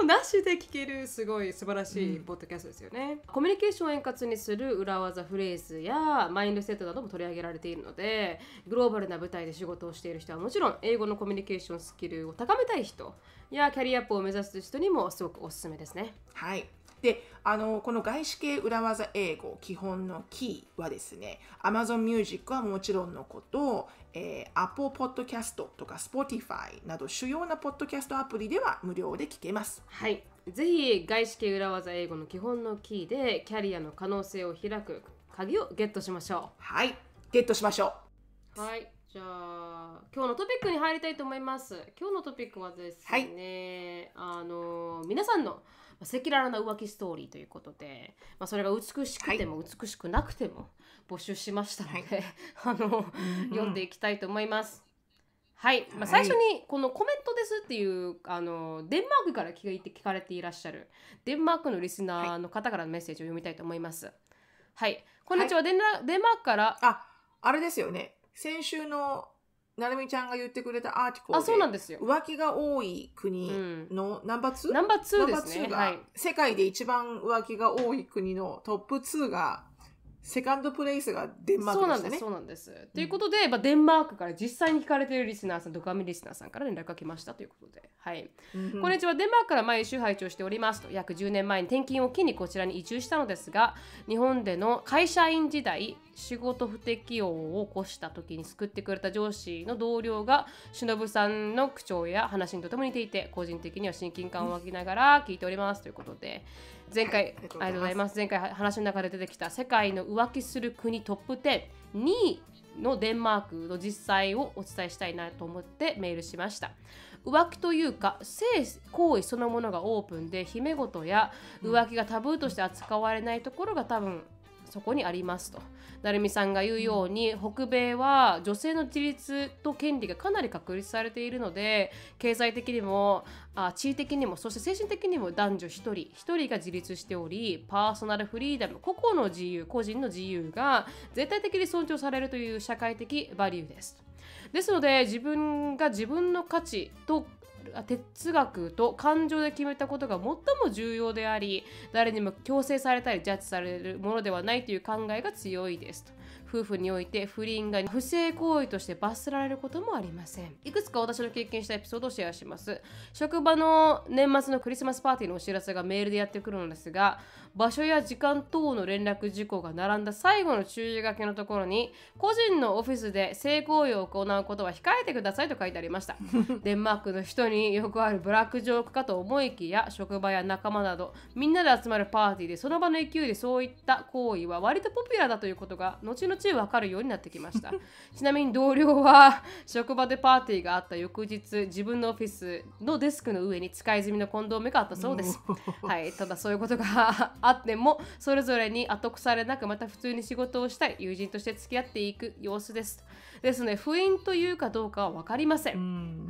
なしで聞けるすごい素晴らしいポッドキャストですよね、うん、コミュニケーションを円滑にする裏技フレーズやマインドセットなども取り上げられているのでグローバルな舞台で仕事をしている人はもちろん英語のコミュニケーションスキルを高めたい人やキャリアアップを目指す人にもすごくおすすめですねはいであのこの外資系裏技英語基本のキーはですね Amazon Music はもちろんのことえー、Apple Podcast とか Spotify など主要なポッドキャストアプリでは無料で聞けます。はい。ぜひ外資系裏技英語の基本のキーでキャリアの可能性を開く鍵をゲットしましょう。はい。ゲットしましょう。はい。じゃあ今日のトピックに入りたいと思います。今日のトピックはですね、はい、あの皆さんの赤裸々な浮気ストーリーということで、まあ、それが美しくても美しくなくても、募集しましたので、はい、あの、うん、読んでいきたいと思います。はい、まあ、最初にこのコメントですっていう、はい、あのデンマークから聞いて聞かれていらっしゃるデンマークのリスナーの方からのメッセージを読みたいと思います。はい、こんにちは、はい、デンマークからああれですよね先週のなるみちゃんが言ってくれたアーティコルあそうなんですよ浮気が多い国のナンバー 2?、うん、ナンバー2ですね。はい、世界で一番浮気が多い国のトップツーがセカンドプレイスがデンマークでしたね。そうなんです。と、うん、いうことで、まあ、デンマークから実際に聞かれているリスナーさん、ドカミリスナーさんから連絡が来ましたということで、はい、うん、こんにちは、デンマークから毎週拝聴しておりますと、約10年前に転勤を機にこちらに移住したのですが、日本での会社員時代、仕事不適応を起こした時に救ってくれた上司の同僚が忍さんの口調や話にとても似ていて個人的には親近感を湧きながら聞いておりますということで前回ありがとうございます前回話の中で出てきた世界の浮気する国トップ102位のデンマークの実際をお伝えしたいなと思ってメールしました浮気というか性行為そのものがオープンで姫事や浮気がタブーとして扱われないところが多分そこにありますと成美さんが言うように北米は女性の自立と権利がかなり確立されているので経済的にもあ地位的にもそして精神的にも男女1人1人が自立しておりパーソナルフリーダム個々の自由個人の自由が絶対的に尊重されるという社会的バリューです。ですので自分が自分の価値と哲学と感情で決めたことが最も重要であり誰にも強制されたりジャッジされるものではないという考えが強いですと夫婦において不倫が不正行為として罰せられることもありませんいくつか私の経験したエピソードをシェアします職場の年末のクリスマスパーティーのお知らせがメールでやってくるのですが場所や時間等の連絡事項が並んだ最後の注意書きのところに個人のオフィスで性行為を行うことは控えてくださいと書いてありました デンマークの人によくあるブラックジョークかと思いきや職場や仲間などみんなで集まるパーティーでその場の勢いでそういった行為は割とポピュラーだということが後々分かるようになってきました ちなみに同僚は職場でパーティーがあった翌日自分のオフィスのデスクの上に使い済みのコンドームがあったそうですはいただそういうことがあってもそれぞれに後腐れなくまた普通に仕事をしたい友人として付き合っていく様子ですですね不倫というかどうかは分かりません。うん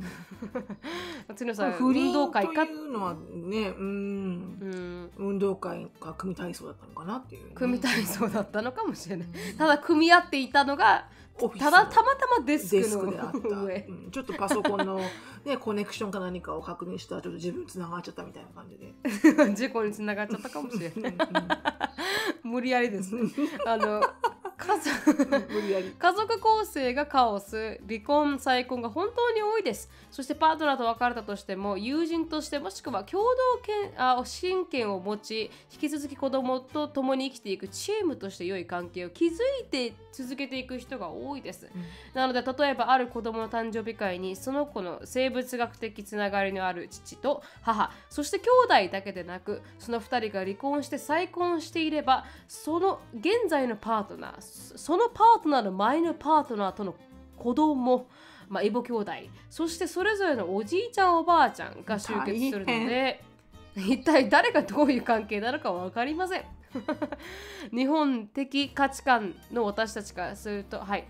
松野さん不倫動会かっていうのはねうん、うん、運動会が組体操だったのかなっていう、ね、組体操だったのかもしれない、ただ組み合っていたのがただたまたまデスクのであった、うん、ちょっとパソコンの、ね、コネクションか何かを確認したらちょっと自分つながっちゃったみたいな感じで 事故につながっちゃったかもしれない 無理やりですねあの家族家族構成がカオス離婚再婚が本当に多いですそしてパートナーと別れたとしても友人としてもしくは共同権あ親権を持ち引き続き子供と共に生きていくチームとして良い関係を築いて続けていく人が多いです、うん、なので例えばある子供の誕生日会にその子の生物学的つながりのある父と母そして兄弟だけでなくその2人が離婚して再婚していればその現在のパートナーそのパートナーの前のパートナーとの子供まあ、ボ兄弟そしてそれぞれのおじいちゃんおばあちゃんが集結するので一体誰がどういう関係なのか分かりません 日本的価値観の私たちからするとはい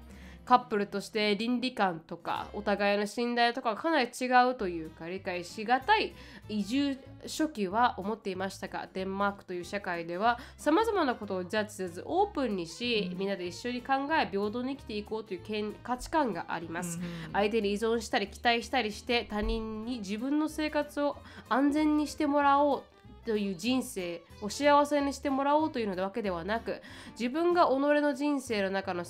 カップルとして倫理観とかお互いの信頼とかかなり違うというか理解しがたい移住初期は思っていましたがデンマークという社会ではさまざまなことをジャッジせずオープンにしみんなで一緒に考え平等に生きていこうという価値観があります、相手に依存したり期待したりして他人に自分の生活を安全にしてもらおうという人生を幸せにしてもらおうというのだけではなく自分が己の人生の中の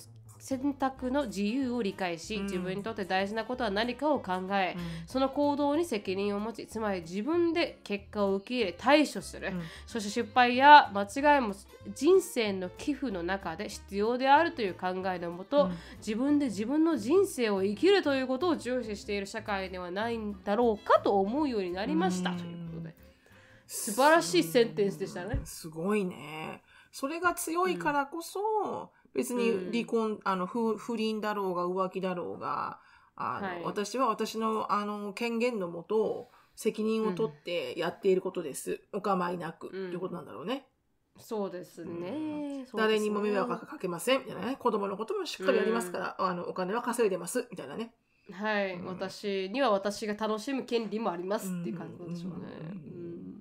選択の自由を理解し、自分にとって大事なことは何かを考え、その行動に責任を持ちつまり自分で結果を受け入れ対処する、そして失敗や間違いも人生の寄付の中で必要であるという考えのもと、自分で自分の人生を生きるということを重視している社会ではないんだろうかと思うようになりました、ということで素晴らしいセンテンスでしたね。すごいねそれが強いからこそ、別に離婚、うん、あの不不倫だろうが浮気だろうがあの、はい、私は私のあの権限のもと責任を取ってやっていることです、うん、お構いなく、ということなんだろうね。そうですね、誰にも迷惑かけませんみたいなね子供のこともしっかりやりますから、あのお金は稼いでますみたいなね。はい、うん、私には私が楽しむ権利もありますっていう感じなんでしょうね。うん、うん、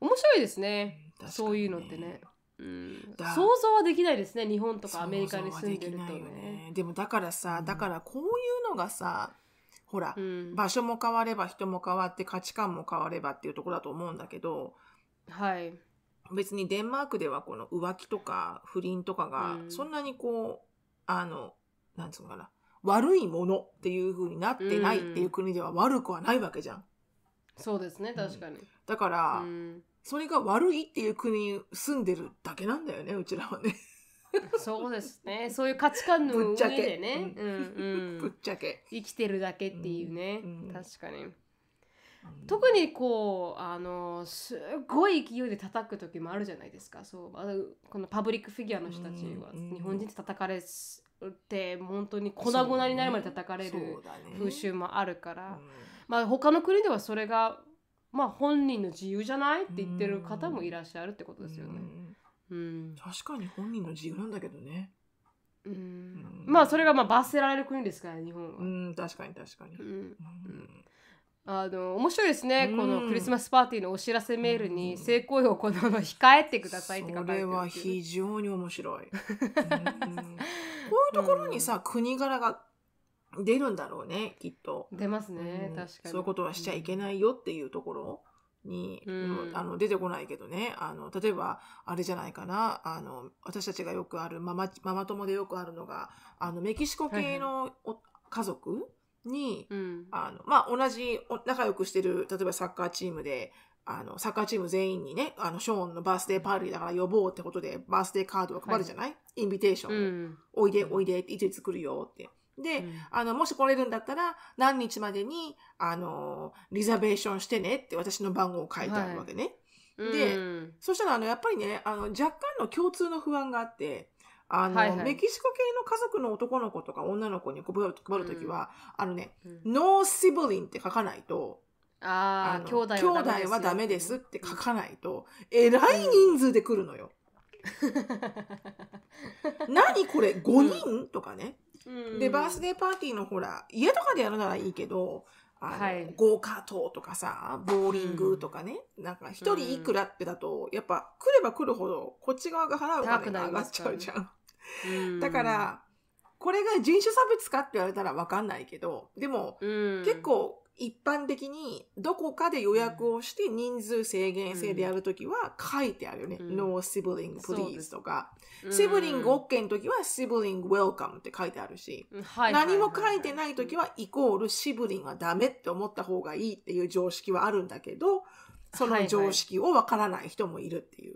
面白いですね、ね、そういうのってね。うん、想像はできないですね日本とかアメリカに住んでるとね、ね、でもだからさ、だからこういうのがさほら、うん、場所も変われば人も変わって価値観も変わればっていうところだと思うんだけど、はい、別にデンマークではこの浮気とか不倫とかがそんなにこう、あのなんつうのかな悪いものっていうふうになってないっていう国では悪くはないわけじゃん。そうですね確かに、だから、それが悪いっていう国に住んでるだけなんだよね、うちらはね。そうですね。そういう価値観の上でね。ぶっうんうん、ぶっちゃけ。生きてるだけっていうね。うん、確かに。特にこうあのすごい勢いで叩く時もあるじゃないですかそうこのパブリックフィギュアの人たちは日本人で叩かれて本当に粉々になるまで叩かれる風習もあるから、まあ、他の国ではそれがまあ本人の自由じゃないって言ってる方もいらっしゃるってことですよね。うん、確かに本人の自由なんだけどね。うん、まあそれがまあ罰せられる国ですから、日本は。うん確かに確かに。うん、あの面白いですね、このクリスマスパーティーのお知らせメールに「性行為を行うのは控えてください」って書かれてる、それは非常に面白い。こういうところにさ、国柄が出るんだろうねきっと出ますね、うん、確かにそういうことはしちゃいけないよっていうところに、うん、あの出てこないけどねあの例えばあれじゃないかなあの私たちがよくあるママママ友でよくあるのがあのメキシコ系の家族、はいに、うん、あのまあ、同じ仲良くしてる例えばサッカーチームであのサッカーチーム全員にねあのショーンのバースデーパーティーだから呼ぼうってことでバースデーカードを配るじゃない、はい、インビテーション、うん、おいでおいでいついつ来るよってで、うん、あの、もし来れるんだったら、何日までに、あの、リザベーションしてねって私の番号を書いてあるわけね。はい、で、うん、そしたら、あの、やっぱりね、あの、若干の共通の不安があって、あの、はいはい、メキシコ系の家族の男の子とか女の子に配るるときは、うん、あのね、no sibling って書かないと、ああ、兄弟はダメですって書かないと、えらい人数で来るのよ。何これ、5人、とかね。で、バースデーパーティーのほら、家とかでやるならいいけど、はい、ゴーカートとかさ、ボーリングとかね、うん、なんか一人いくらってだと、やっぱ来れば来るほど、こっち側が払うおが上がっちゃうじゃん。うん、だから、これが人種差別かって言われたらわかんないけど、でも、うん、結構一般的にどこかで予約をして人数制限制でやるときは書いてあるよね。うん、no sibling please とか。シブリング OK のときはシブリング welcome って書いてあるし、何も書いてないときはイコールシブリンはダメって思った方がいいっていう常識はあるんだけど、その常識をわからない人もいるっていう。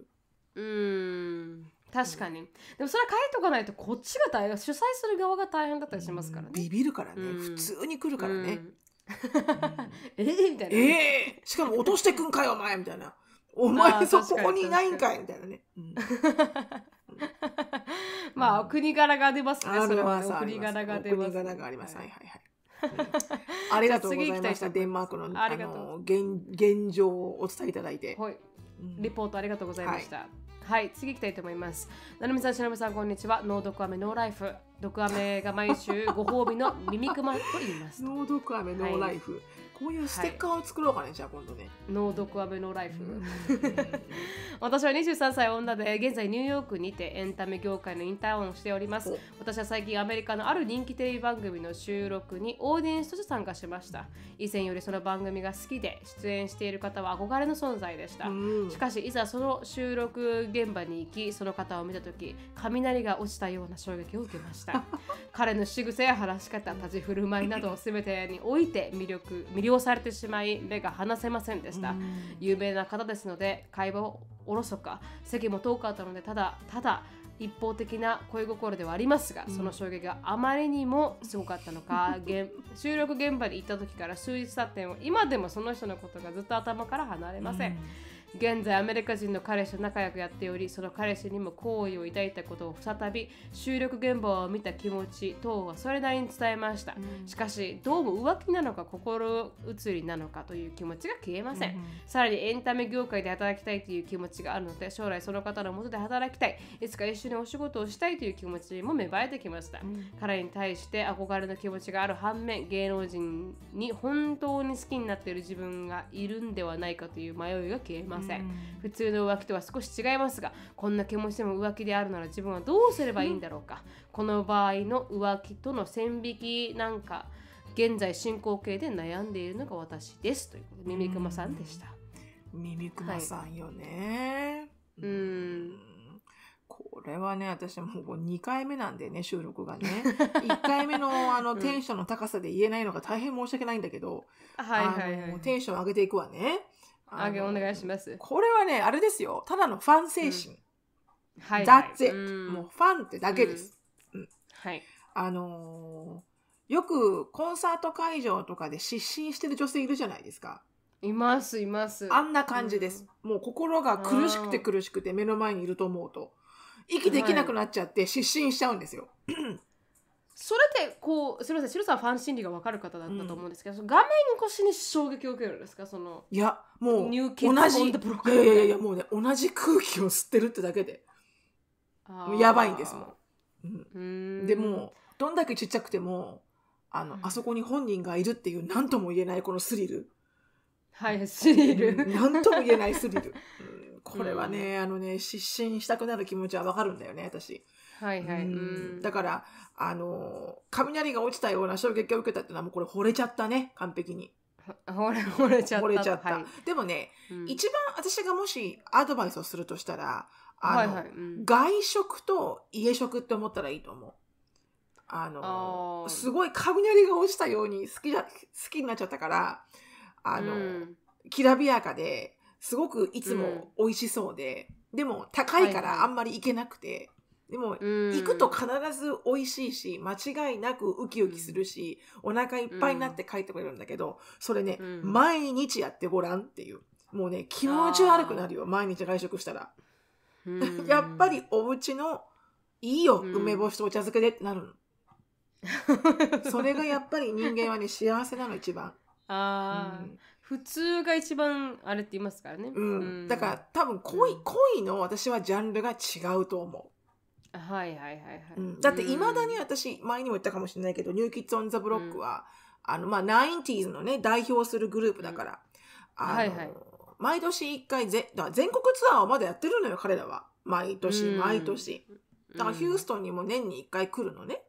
はいはい、うん確かに、でもそれは書いとかないとこっちが大変主催する側が大変だったりしますからねビビるからね、普通に来るからね、えー、みたいな。えー、しかも落としてくんかよ、お前みたいな。お前そこにいないんかいみたいなね。うん、まあ、国柄が出ますね。それは国柄が出ます。国柄があります。はいはいはい。ありがとうございました。デンマークのあの現現状をお伝えいただいて。はい。リポートありがとうございました。はいはい次行きたいと思いますななみさんしなみさんこんにちは脳毒飴ノーライフ毒飴が毎週ご褒美のミミクマと言います 脳毒飴ノーライフ、こういうステッカーを作ろうかね、はい、じゃあ今度ね。ノードクアベノライフ。私は23歳女で現在ニューヨークにてエンタメ業界のインターンをしております。私は最近アメリカのある人気テレビ番組の収録にオーディエンスとして参加しました。以前よりその番組が好きで出演している方は憧れの存在でした。しかしいざその収録現場に行きその方を見た時雷が落ちたような衝撃を受けました。彼の仕草や話し方立ち振る舞いなど全てにおいて魅力魅力用されてしまい目が離せませんでした、有名な方ですので会話をおろそか席も遠かったのでただただ一方的な恋心ではありますが、その衝撃があまりにもすごかったのか、ん、収録現場に行った時から数日経っても今でもその人のことがずっと頭から離れません、現在アメリカ人の彼氏と仲良くやっておりその彼氏にも好意を抱いたことを再び収録現場を見た気持ち等はそれなりに伝えました、うん、しかしどうも浮気なのか心移りなのかという気持ちが消えません、うん、さらにエンタメ業界で働きたいという気持ちがあるので将来その方のもとで働きたいいつか一緒にお仕事をしたいという気持ちも芽生えてきました、うん、彼に対して憧れの気持ちがある反面芸能人に本当に好きになっている自分がいるんではないかという迷いが消えますません、普通の浮気とは少し違いますがこんな気持ちでも浮気であるなら自分はどうすればいいんだろうか、この場合の浮気との線引きなんか現在進行形で悩んでいるのが私ですというミミクマさんでした。ミミクマさんよね、はい、うんこれはね、私もう2回目なんでね、収録がね。1 回目のあの、テンションの高さで言えないのが大変申し訳ないんだけど、はい、テンション上げていくわね。あげお願いします。これはね、あれですよ。ただのファン精神。うっはもうファンってだけです。うん、はい。あのよくコンサート会場とかで失神してる女性いるじゃないですか。いますいます。あんな感じです。もう心が苦しくて苦しくて目の前にいると思うと、息できなくなっちゃって失神しちゃうんですよ。それってこうすみません白さんファン心理が分かる方だったと思うんですけど、うん、画面越しに衝撃を受けるんですかそのいやもう同じいやいやいやもうね同じ空気を吸ってるってだけでやばいんですもん,、うん、んでもどんだけちっちゃくてもあの、うん、あそこに本人がいるっていう何とも言えないこのスリルはいスリル何とも言えないスリル、うんこれはね、うん、あのね、失神したくなる気持ちはわかるんだよね、私。はいはい。だから、あの、雷が落ちたような衝撃を受けたっていうのはもうこれ惚れちゃったね、完璧に。惚れ、惚れちゃった。った。はい、でもね、うん、一番私がもしアドバイスをするとしたら、あの、外食と家食って思ったらいいと思う。あの、あすごい雷が落ちたように好き好きになっちゃったから、あの、きらびやかで、すごくいつも美味しそうで、うん、でも高いからあんまり行けなくて、はいはい、でも行くと必ず美味しいし間違いなくウキウキするし、うん、お腹いっぱいになって帰ってくれるんだけど、それね、うん、毎日やってごらんっていうもうね気持ち悪くなるよ毎日外食したら。やっぱりお家のいいよ、梅干しとお茶漬けでってなるの。それがやっぱり人間はね幸せなの一番。ああ、普通が一番あれって言いますからね。うん。だから多分恋、恋の私はジャンルが違うと思う。はいはいはいはい。うんだっていまだに私、前にも言ったかもしれないけど、ニューキッズ・オン・ザ・ブロックは、あの、まあ、90s のね、代表するグループだから、あの、はいはい、毎年一回ぜ、だ全国ツアーはまだやってるのよ、彼らは。毎年、毎年。だからヒューストンにも年に一回来るのね。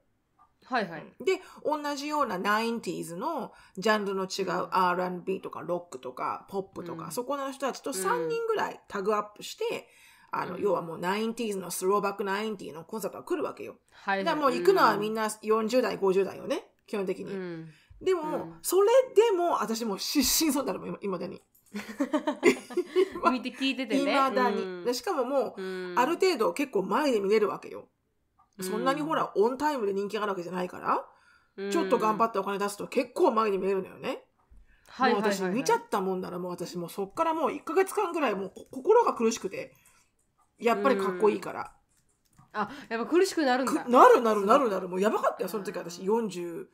はいはい、で同じような 90s のジャンルの違う R&B とかロックとかポップとか、うん、そこの人たちと3人ぐらいタグアップして、うん、あの要はもう 90s のスローバック9 0のコンサートが来るわけよ。はい、はい、だからもう行くのはみんな40代50代よね基本的に。うん、でも、それでも私も失神そうになるもんいまだに。見て聞いててね。いまだに、うん、しかももう、うん、ある程度結構前で見れるわけよ。そんなにほら、オンタイムで人気があるわけじゃないから、ちょっと頑張ってお金出すと結構前に見えるのよね。もう私見ちゃったもんならもう私もうそっからもう1か月間ぐらいもう心が苦しくてやっぱりかっこいいから、うん、あやっぱ苦しくなるんだなるなるなるなるもうやばかったよその時私45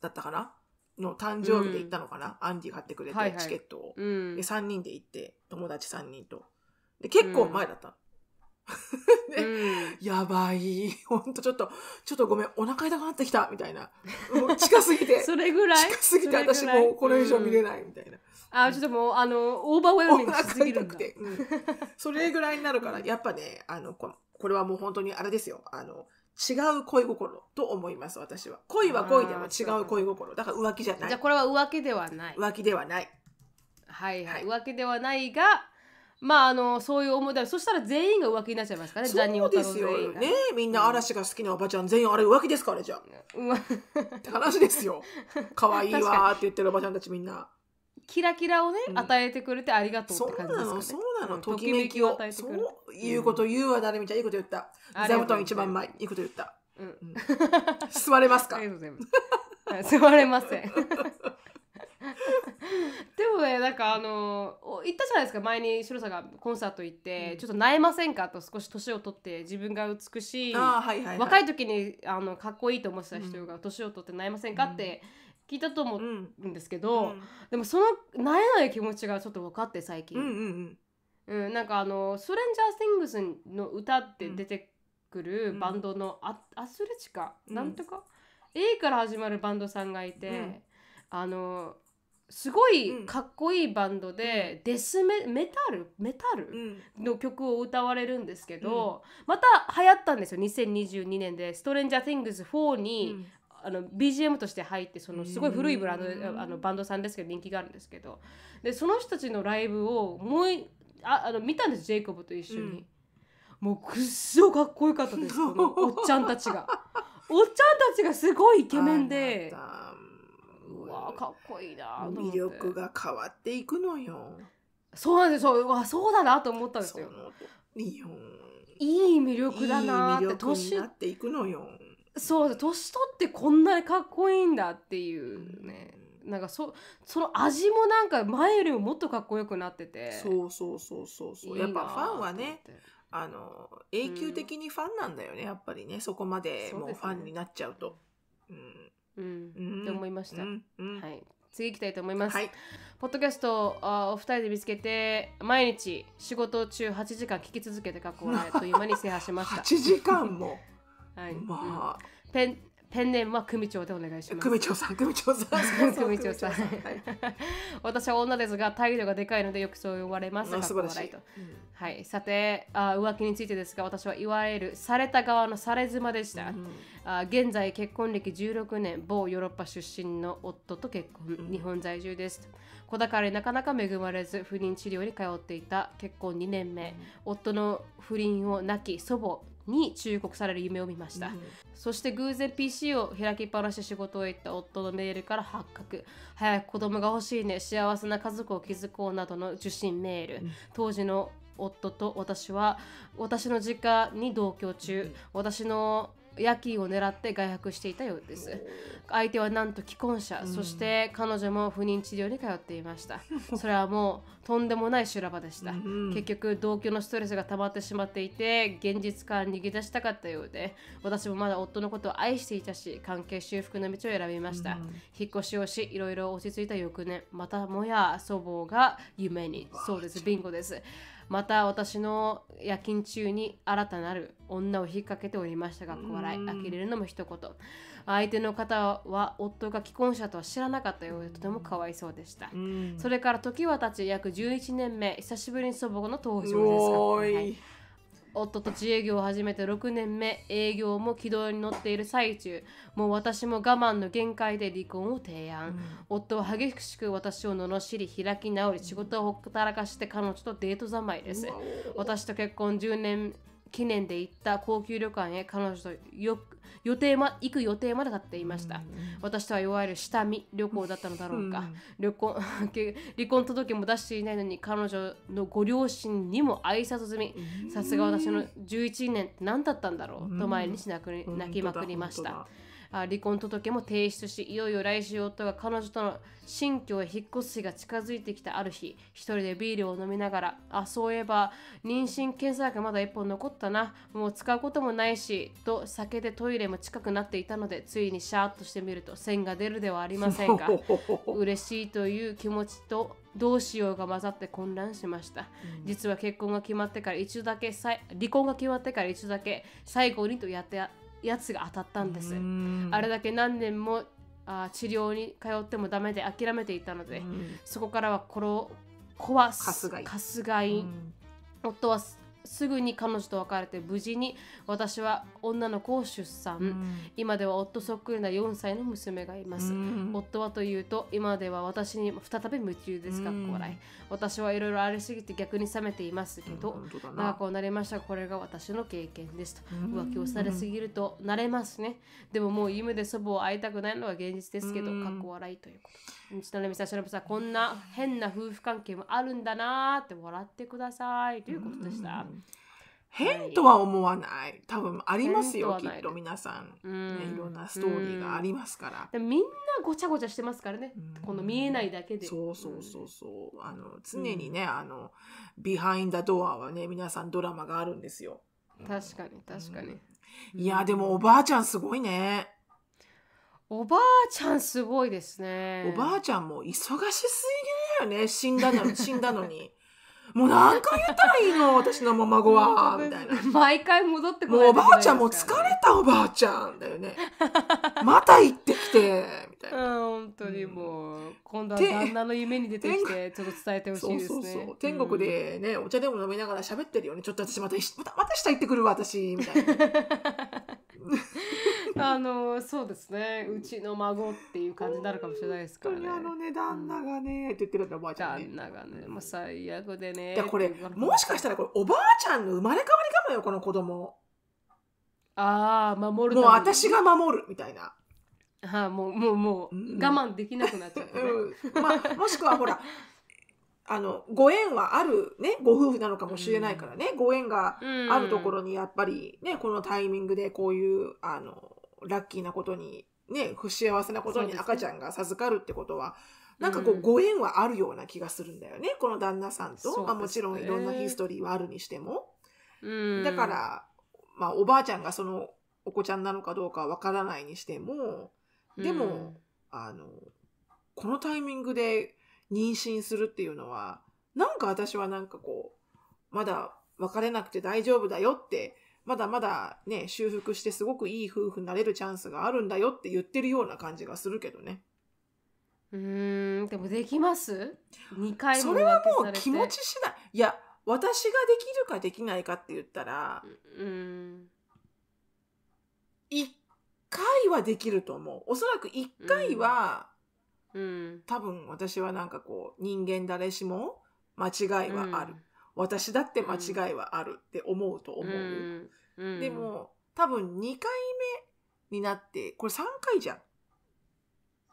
だったかなの誕生日で行ったのかな、うん、アンディ買ってくれてチケットを、はいはい、で3人で行って友達3人とで結構前だった、ね、うん、やばい。ほんとちょっと、ちょっとごめん、お腹痛くなってきた、みたいな。もう近すぎて。それぐらい近すぎて私もうこれ以上見れない、みたいな。あ、ちょっともう、あの、オーバーウェルミングしすぎるんだ。うん、それぐらいになるから、やっぱね、あの、ここれはもう本当にあれですよ。あの、違う恋心と思います、私は。恋は恋でも違う恋心。だから浮気じゃない。じゃあこれは浮気ではない。浮気ではない。はいはい。はい、浮気ではないが、まああのそういう思いだそしたら全員が浮気になっちゃいますからねジャニーオですよねみんな嵐が好きなおばちゃん全員あれ浮気ですかあれじゃんって話ですよ可愛いわって言ってるおばちゃんたちみんなキラキラをね、与えてくれてありがとうって感じですかねそうなのときめきをそういうこと言うわ誰みたいいいこと言った座布団一番前いいこと言ったうん、座れますか座れません でもねなんかあの言ったじゃないですか前に白さんがコンサート行って、うん、ちょっとなえませんかと少し年を取って自分が美しいはいはいはい、若い時にあのかっこいいと思ってた人が年を取ってなえませんかって、聞いたと思うんですけど、うんうん、でもそのなえない気持ちがちょっと分かって最近、うんうんうん、なんかあの「ストレンジャー・スティングス」の歌って出てくるバンドのア,、アスレチカなんとか、A から始まるバンドさんがいて、あのすごいかっこいいバンドで、デスメメタルメタル、の曲を歌われるんですけど、また流行ったんですよ2022年で「ストレンジャー・ティングス4に」に、あの BGM として入ってそのすごい古いブランドあのバンドさんですけど人気があるんですけどでその人たちのライブをもうああの見たんですジェイコブと一緒に、もうくっそかっこよかったですこのおっちゃんたちがおっちゃんたちがすごいイケメンで。かっこいいな魅力が変わっていくのよそうなんですそうわそうだなと思ったんですよ日本いい魅力だなって年っていくのよそう年取ってこんなにかっこいいんだっていうね、うん、なんかそその味もなんか前よりももっとかっこよくなっててそうそうそうそうそうやっぱファンはねあの永久的にファンなんだよね、うん、やっぱりねそこまでもうファンになっちゃうと。うね、うんうん、うん、って思いました、うんはい次行きたいと思います、はい、ポッドキャストをお二人で見つけて毎日仕事中8時間聞き続けて過去をあっという間に制覇しました8時間も はい、まあ、ペン天然は組長でお願いします組長さん組長さん組長さん 私は女ですが態度がでかいのでよくそう言われます素晴らしい、うん、はいさてあ浮気についてですが私はいわゆるされた側のされ妻でした、うん、あ現在結婚歴16年某ヨーロッパ出身の夫と結婚、うん、日本在住です子だからなかなか恵まれず不妊治療に通っていた結婚2年目、夫の不倫を亡き祖母に忠告される夢を見ました、うん、そして偶然 PC を開きっぱなし仕事を行った夫のメールから発覚早く子供が欲しいね幸せな家族を築こうなどの受信メール、うん、当時の夫と私は私の実家に同居中、うん、私の夜勤を狙って外泊していたようです相手はなんと既婚者、うん、そして彼女も不妊治療に通っていました それはもうとんでもない修羅場でした、うん、結局同居のストレスが溜まってしまっていて現実から逃げ出したかったようで私もまだ夫のことを愛していたし関係修復の道を選びました、うん、引っ越しをしいろいろ落ち着いた翌年またもや祖母が夢にそうですビンゴですまた私の夜勤中に新たなる女を引っ掛けておりましたが笑い呆れるのも一言相手の方は夫が既婚者とは知らなかったようでとてもかわいそうでしたそれから時は経ち約11年目久しぶりに祖母の登場ですが、はい夫と自営業を始めて6年目営業も軌道に乗っている最中もう私も我慢の限界で離婚を提案、うん、夫は激しく私を罵り開き直り仕事をほったらかして彼女とデート三昧です、私と結婚10年記念で行った高級旅館へ彼女とよ予定、ま、行く予定まで立っていました、うん、私とはいわゆる下見旅行だったのだろうか、うん、旅行離婚届も出していないのに彼女のご両親にも挨拶済みさすが私の11年って何だったんだろうと毎日泣く泣きまくりました、離婚届も提出しいよいよ来週夫が彼女との新居へ引っ越す日が近づいてきたある日一人でビールを飲みながらあそういえば妊娠検査薬まだ1本残ったなもう使うこともないしと酒でトイレも近くなっていたのでついにシャーッとしてみると線が出るではありませんが 嬉しいという気持ちとどうしようが混ざって混乱しました、うん、実は結婚が決まってから一度だけ離婚が決まってから一度だけ最後にとやってやつが当たったんです。あれだけ何年もあ治療に通ってもダメで諦めていたので、そこからはこの子はカスガイ夫はすぐに彼女と別れて無事に私は女の子を出産、うん、今では夫そっくりな4歳の娘がいます、うん、夫はというと今では私に再び夢中ですっうん、い。私はいろいろありすぎて逆に冷めていますけど、うん、長くなりましたこれが私の経験ですと、浮気をされすぎると慣れますねでももう夢で祖母を会いたくないのは現実ですけど、うん、かっこ笑いということうちのレミさん、しのぶさん、こんな変な夫婦関係もあるんだなーって笑ってくださいということでした。変とは思わない。多分ありますよ、きっと皆さん、ね。いろんなストーリーがありますから。でみんなごちゃごちゃしてますからね。この見えないだけで。そうそうそうそう。あの常にね、あのビハインダドアはね、皆さんドラマがあるんですよ。確かに確かに。いやでもおばあちゃんすごいね。おばあちゃんすごいですね。おばあちゃんも忙しすぎだよね。死んだの、死んだのに。もう何回言ったらいいの私の孫は、みたいな。毎回戻ってこないもうおばあちゃんも疲れたおばあちゃんだよね。また行ってきて、みたいな。うん、本当にもう、今度は旦那の夢に出てきて、ちょっと伝えてほしいですね。そうそうそう天国でね、お茶でも飲みながら喋ってるよね。ちょっと私また、また、また下行ってくるわ、私、みたいな。あのそうですねうちの孫っていう感じになるかもしれないですからね。あのね旦那がね、うん、って言ってるんだおばあちゃん、ね、旦那がねもう最悪でね。いやこれもしかしたらこれおばあちゃんの生まれ変わりかもよこの子供。ああ守るもう私が守るみたいな。はあ、もうもうもう我慢できなくなっちゃうん、まあ、もしくはほら あのご縁はある、ね、ご夫婦なのかもしれないからね、うん、ご縁があるところにやっぱり、ね、このタイミングでこういうあのラッキーなことに、ね、不幸せなことに赤ちゃんが授かるってことは。なんかこう、ご縁はあるような気がするんだよね。この旦那さんと。まあ、もちろんいろんなヒストリーはあるにしても。うん、だから、まあ、おばあちゃんがそのお子ちゃんなのかどうかわからないにしても、でも、うん、あのこのタイミングで妊娠するっていうのはなんか私はなんかこうまだ別れなくて大丈夫だよってまだまだね修復してすごくいい夫婦になれるチャンスがあるんだよって言ってるような感じがするけどね。うんでもできます2回それはもう気持ち次第いや私ができるかできないかって言ったら、うん、回はできると思う。おそらく1回は、うん、多分私はなんかこう、人間誰しも間違いはある。うん、私だって間違いはあるって思うと思う。うん、でも、多分2回目になって、これ3回じゃん。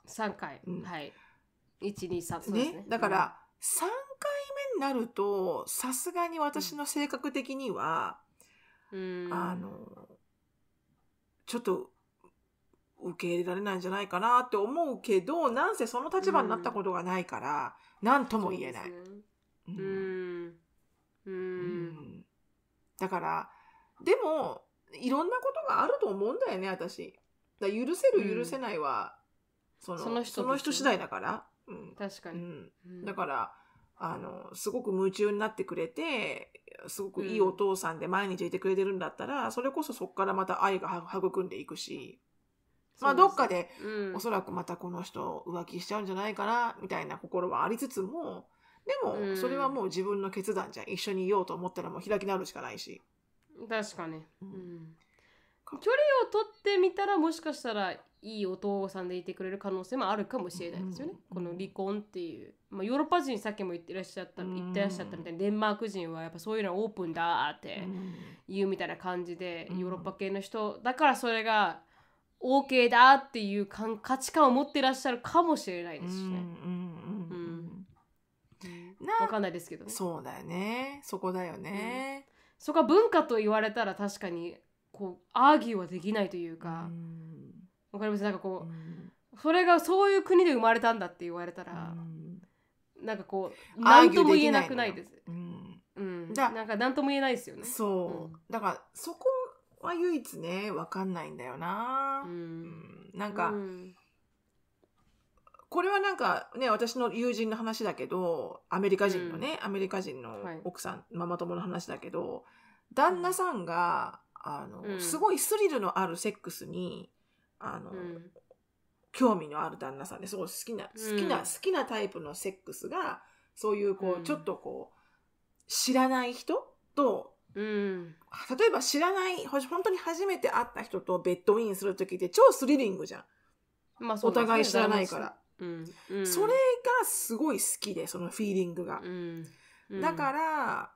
3回。はい。123ねね。だから、3回目になると、さすがに私の性格的には、あの、ちょっと受け入れられないんじゃないかなって思うけどなんせその立場になったことがないから、うん、何とも言えない。うん、うん、だからでもいろんなことがあると思うんだよね私。だ許せる許せないは、そのその人、その人次第だから。うん、確かに、だからあのすごく夢中になってくれてすごくいいお父さんで毎日いてくれてるんだったら、それこそそこからまた愛が育んでいくし。まあ、どっかで、おそらくまたこの人浮気しちゃうんじゃないかなみたいな心はありつつもでもそれはもう自分の決断じゃん一緒にいようと思ったらもう開き直るしかないし確かに、うん、距離を取ってみたらもしかしたらいいお父さんでいてくれる可能性もあるかもしれないですよね、うん、この離婚っていう、まあ、ヨーロッパ人さっきも言ってらっしゃった、言ってらっしゃったみたいなデンマーク人はやっぱそういうのオープンだって言うみたいな感じで、ヨーロッパ系の人だからそれが OK だっていう価値観を持ってらっしゃるかもしれないですしね。わかんないですけどね。そうだよね。そこだよね。うん、そこは文化と言われたら確かにこうアーギーはできないというか。わかりますなんかこう、それがそういう国で生まれたんだって言われたら、うなんかこう何とも言えなくないです。うん。うん、なんか何とも言えないですよね。そう。だからそこは唯一ね、わかんないんだよな。うん、なんか、うん、これはなんかね、私の友人の話だけど、アメリカ人のね、アメリカ人の奥さん、はい、ママ友の話だけど、旦那さんが、あの、すごいスリルのあるセックスに、あの、興味のある旦那さんですごい好きな、好きな、好きなタイプのセックスが、そういうこう、ちょっとこう、知らない人とうん、例えば知らない本当に初めて会った人とベッドインする時って超スリリングじゃん、まあ、ね、お互い知らないから、うんうん、それがすごい好きでそのフィーリングが、だから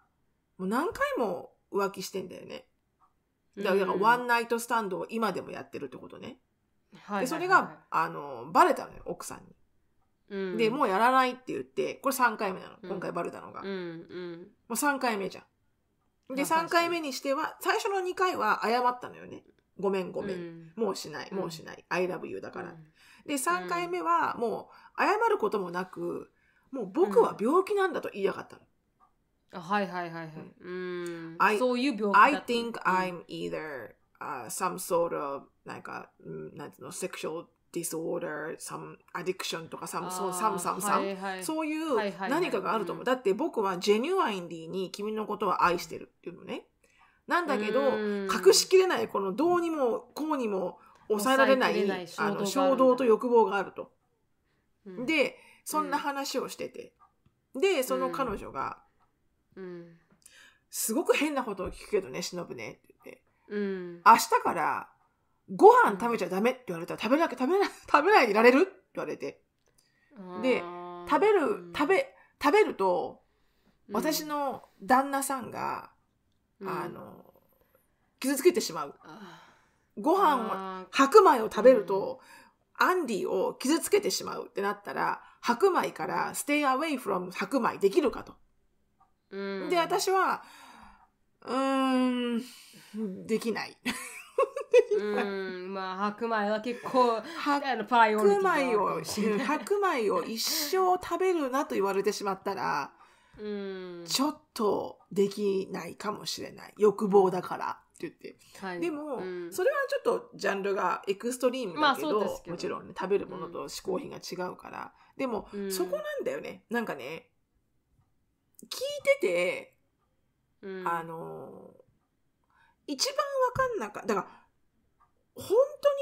もう何回も浮気してんだよねだからワンナイトスタンドを今でもやってるってことね、でそれがあのバレたのよ奥さんに。でもうやらないって言ってこれ3回目なの、今回バレたのが、もう3回目じゃん、で、3回目にしては、最初の2回は謝ったのよね。ごめんごめん。もうしない、もうしない。I love you だから。で、3回目はもう謝ることもなく、もう僕は病気なんだと言いやがったの。あはいはいはいはい。うん。I, そういう病気 I think I'm either、uh, some sort of なんか、なんていうの、sexual disorder、some addiction とか some, some, some, some, some、そういう何かがあると思う、だって僕はジェニュアインディに君のことは愛してるっていうのね。なんだけど、隠しきれない、このどうにもこうにも抑えられないないあの衝動と欲望があると。うん、で、そんな話をしてて。で、その彼女が、うん、すごく変なことを聞くけどね、忍ねって言って。明日からご飯食べちゃダメって言われたら食べなきゃ食べない、食べないでいられるって言われてで食べる食べ食べると私の旦那さんが、うん、あの傷つけてしまうご飯を白米を食べると、アンディを傷つけてしまうってなったら白米からステイアウェイフロム白米できるかと。うん、で私はうーんできない。うんまあ白米は結構白米を白米を一生食べるなと言われてしまったらちょっとできないかもしれない欲望だからって言って、はい、でも、うん、それはちょっとジャンルがエクストリームだけどまあ、もちろん、ね、食べるものと嗜好品が違うから、うん、でも、うん、そこなんだよねなんかね聞いてて、あの一番わかんなかった。だから、本当に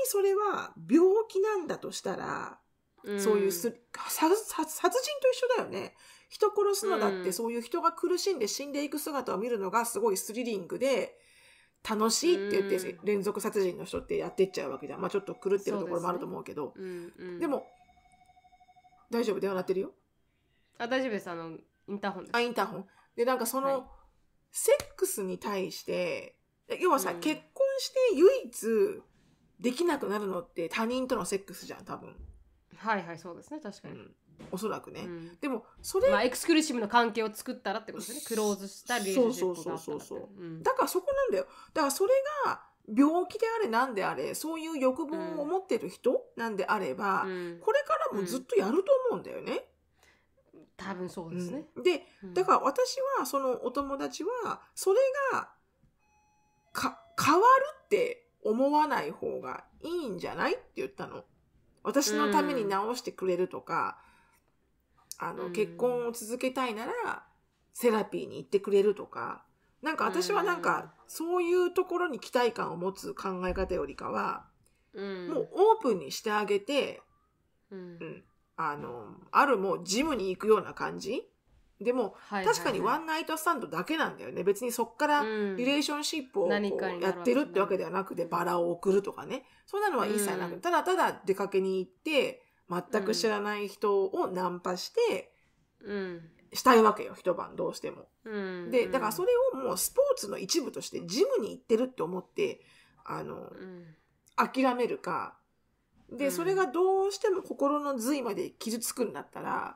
それは病気なんだとしたら、うん、そういうす殺殺殺人と一緒だよね。人殺すのだって、そういう人が苦しんで死んでいく姿を見るのがすごいスリリングで、楽しいって言って連続殺人の人ってやってっちゃうわけじゃん。まあちょっと狂ってるところもあると思うけど。でねうんうん、でも、大丈夫電話鳴ってるよ。あ、大丈夫です。あの、インターホンです。あ、インターホン。で、なんかその、はい、セックスに対して、要はさ、うん、結婚して唯一できなくなるのって他人とのセックスじゃん多分はいはいそうですね確かに、うん、おそらくね、うん、でもそれ、まあ、エクスクルーシブの関係を作ったらってことですねクローズしたりそうそうそうそうそう、だからそこなんだよだからそれが病気であれ何であれそういう欲望を持ってる人なんであれば、うん、これからもずっとやると思うんだよね。うん、多分そうですね、うん、でだから私はそのお友達はそれがか、変わるって思わない方がいいんじゃないって言ったの。私のために直してくれるとか、あの、結婚を続けたいなら、セラピーに行ってくれるとか、なんか私はなんか、そういうところに期待感を持つ考え方よりかは、うん、もうオープンにしてあげて、うん、うん、あの、あるもうジムに行くような感じでも、確かにワンナイトスタンドだけなんだよね。別にそこからリレーションシップをやってるってわけではなくて、バラを送るとかね。そんなのは一切なくて、ただただ出かけに行って、全く知らない人をナンパして、したいわけよ、一晩どうしても。で、だからそれをもうスポーツの一部としてジムに行ってるって思って、あの、諦めるか、で、それがどうしても心の髄まで傷つくんだったら、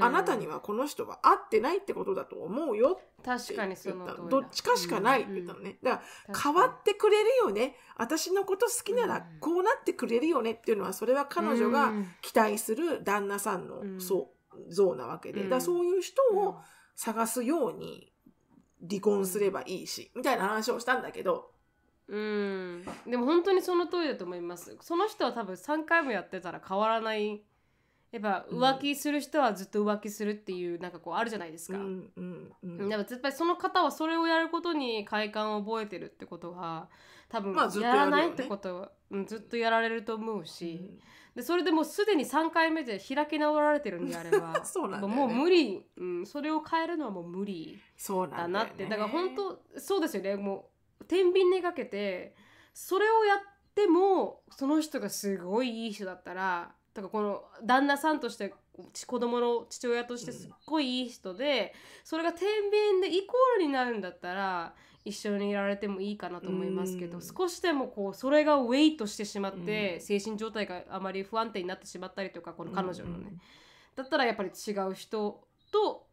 あなたにはこの人は会ってないってことだと思うよ確かにそのどっちかしかないって言ったのね、だから変わってくれるよね私のこと好きならこうなってくれるよねっていうのはそれは彼女が期待する旦那さんのそう、像なわけで、だそういう人を探すように離婚すればいいし、みたいな話をしたんだけど。うん、でも本当にその通りだと思いますその人は多分3回もやってたら変わらないやっぱ浮気する人はずっと浮気するっていうなんかこうあるじゃないですか。うんうんうん、でも絶対その方はそれをやることに快感を覚えてるってことは多分やらないってことは、うん、ずっとやられると思うし、うん、でそれでもうすでに3回目で開き直られてるんであれば そうなん、ね、もう無理、うん、それを変えるのはもう無理だなってだ、ね,、から本当そうですよねもう天秤にかけてそれをやってもその人がすごいいい人だったら。だからこの旦那さんとして子供の父親としてすっごいいい人で、それが天秤でイコールになるんだったら一緒にいられてもいいかなと思いますけど、少しでもこうそれがウェイトしてしまって、精神状態があまり不安定になってしまったりとかこの彼女のね、だったらやっぱり違う人と、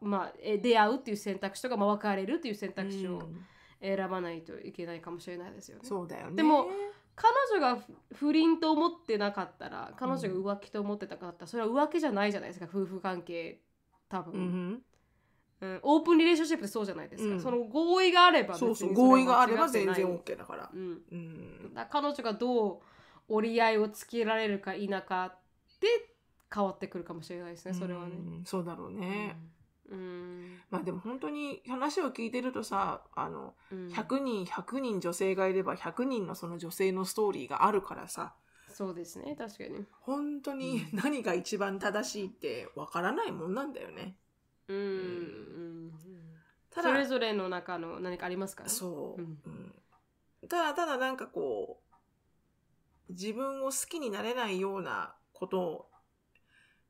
まあ、出会うっていう選択肢とか、まあ、別れるっていう選択肢を選ばないといけないかもしれないですよね。そうだよねでも彼女が不倫と思ってなかったら彼女が浮気と思ってたかったら、それは浮気じゃないじゃないですか夫婦関係多分、うんうん、オープンリレーションシップってそうじゃないですか、うん、その合意があればそうそう合意があれば全然 OK だから,、うんうん、だ彼女がどう折り合いをつけられるか否かで変わってくるかもしれないですねそれはね、うん、そうだろうね、うんうん、まあでも本当に話を聞いてるとさあの、うん、100人100人女性がいれば100人のその女性のストーリーがあるからさそうですね確かに本当に何が一番正しいってわからないもんなんだよね。うん、うん、ただそれぞれの中の何かありますか、ね、そう、うんただただなんかこう自分を好きになれないようなこと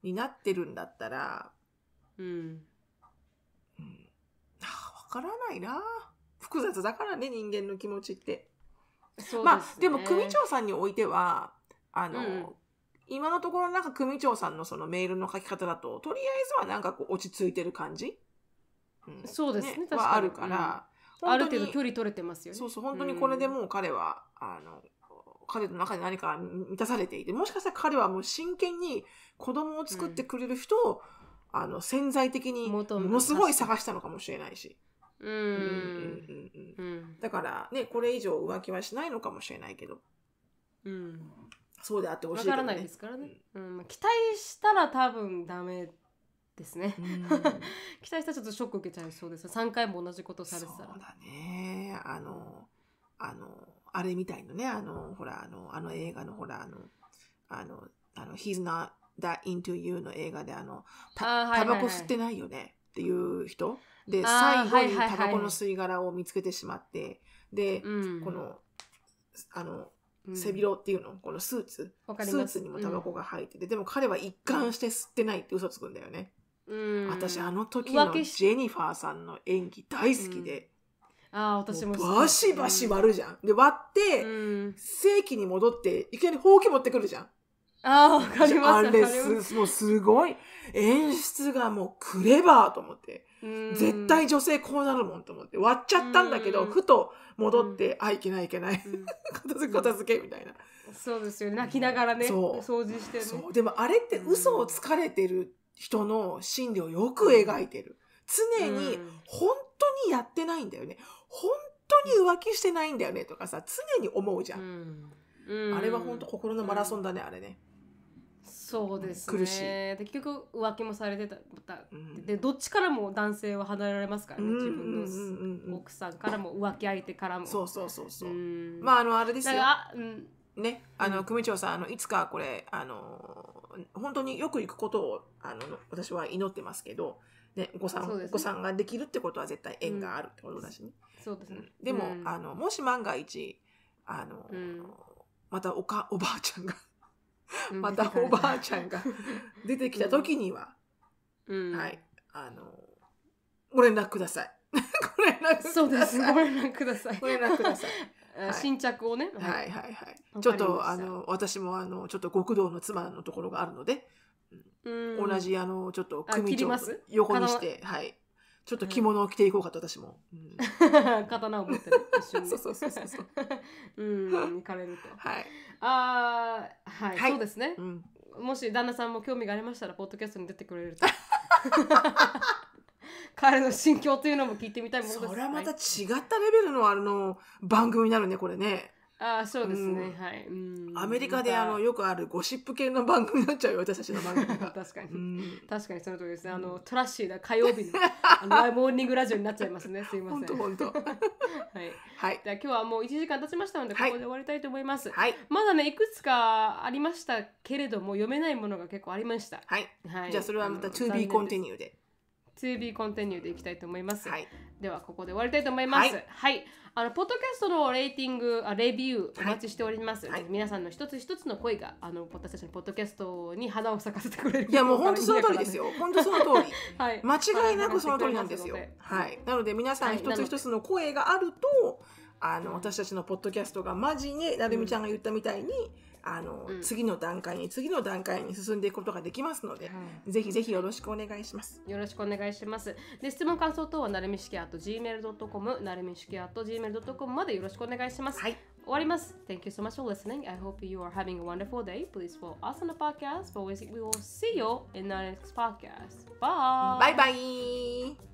になってるんだったら、うん、からないな複雑だからね人間の気持ちって。そうで、ね、まあでも組長さんにおいてはあの、うん、今のところなんか組長さんのそのメールの書き方だととりあえずはなんかこう落ち着いてる感じ、うん、そうですね、ね、はあるから、うん、ある程度距離取れてますよね。そうそう本当にこれでもう彼は、あの彼の中で何か満たされていてもしかしたら彼はもう真剣に子供を作ってくれる人を、あの潜在的にものすごい探したのかもしれないし。うんうんうん、だからねこれ以上浮気はしないのかもしれないけど、うん、そうであってほしいけど、ね、からないですからね、うん期待したら多分ダメですね、期待したらちょっとショック受けちゃいそうです3回も同じことされてたらそうだねあのあのあれみたいのねあのほらあのあの映画のほらあのあのあの「He's not that into you」の映画であのたタバコ吸ってないよねっていう人、で最後にタバコの吸い殻を見つけてしまって、で、うんこのあの背広っていうのこのスーツスーツにもタバコが入ってて、でも彼は一貫して吸ってないって嘘つくんだよね、うん私あの時のジェニファーさんの演技大好きで、ああ私ももうバシバシ割るじゃんで割って、うん、正規に戻っていきなりほうき持ってくるじゃんああわかりますあわかれりますもうすごい演出がもうクレバーと思って絶対女性こうなるもんと思って割っちゃったんだけど、ふと戻って、あいけないいけない片付け片付けみたいな、そうですよ泣きながらね、掃除してねでもあれって嘘をつかれてる人の心理をよく描いてる常に本当にやってないんだよね本当に浮気してないんだよねとかさ常に思うじゃん、あれは本当心のマラソンだね、あれねそうですね苦しいで結局浮気もされてたでどっちからも男性は離れられますからね、うん、自分の奥さんからも浮気相手からもそうそうそうそう、うん、まああのあれですよね、あの、組長さん、あの、いつかこれ、あの、本当によく行くことを、あの、私は祈ってますけど、ね、お子さん、ね、お子さんができるってことは絶対縁があるってことだしね。うん、そうですね。でも、うん、あの、もし万が一、あの、うん、またおか、おばあちゃんがまたおばあちゃんが 出てきた時には、うん、はい、あの、ご連絡ください。ご連絡ください。そうです。ご連絡ください。ご連絡ください。はい、新着をね。はいはいはい。ちょっとあの私もあのちょっと極道の妻のところがあるので、うん、同じあのちょっと組み横にしてはいちょっと着物を着ていこうかと私も、うん、刀を持ってるそうそうそうそうそううん行かれるとはいああ、はい、はい、そうですね、うん、もし旦那さんも興味がありましたらポッドキャストに出てくれると 彼の心境というのも聞いてみたいものですそれはまた違ったレベルのあの番組になるねこれねあそうですね、うん、はい、うん、アメリカで、あのよくあるゴシップ系の番組になっちゃうよ私たちの番組が確かに、うん、確かにその通りです、ね、あのトラッシーな火曜日の あのモーニングラジオになっちゃいますねすいません本当本当 はい、はい、じゃ今日はもう1時間経ちましたのでここで終わりたいと思います、はい、まだねいくつかありましたけれども読めないものが結構ありましたはい、はい、じゃあそれはまた To be continue で to be continue でいきたいと思います。はい、ではここで終わりたいと思います。はい、はい、あのポッドキャストのレーティングあレビューお待ちしております。はい、皆さんの一つ一つの声があの私たちのポッドキャストに花を咲かせてくれる。いやもう本当その通りですよ。本当その通り。はい、間違いなくその通りなんですよ。はい。なので皆さん一つ一つの声があると、あの私たちのポッドキャストがマジになるみちゃんが言ったみたいに。うんあの、うん、次の段階に次の段階に進んでいくことができますので、はい、ぜひぜひよろしくお願いします。よろしくお願いします。で質問感想等はなるみしきあと gmail.com なるみしきあと gmail.com までよろしくお願いします。はい。終わります。Thank you so much for listening. I hope you are having a wonderful day. Please follow us on the podcast. But we will see you in the next podcast. Bye. Bye bye.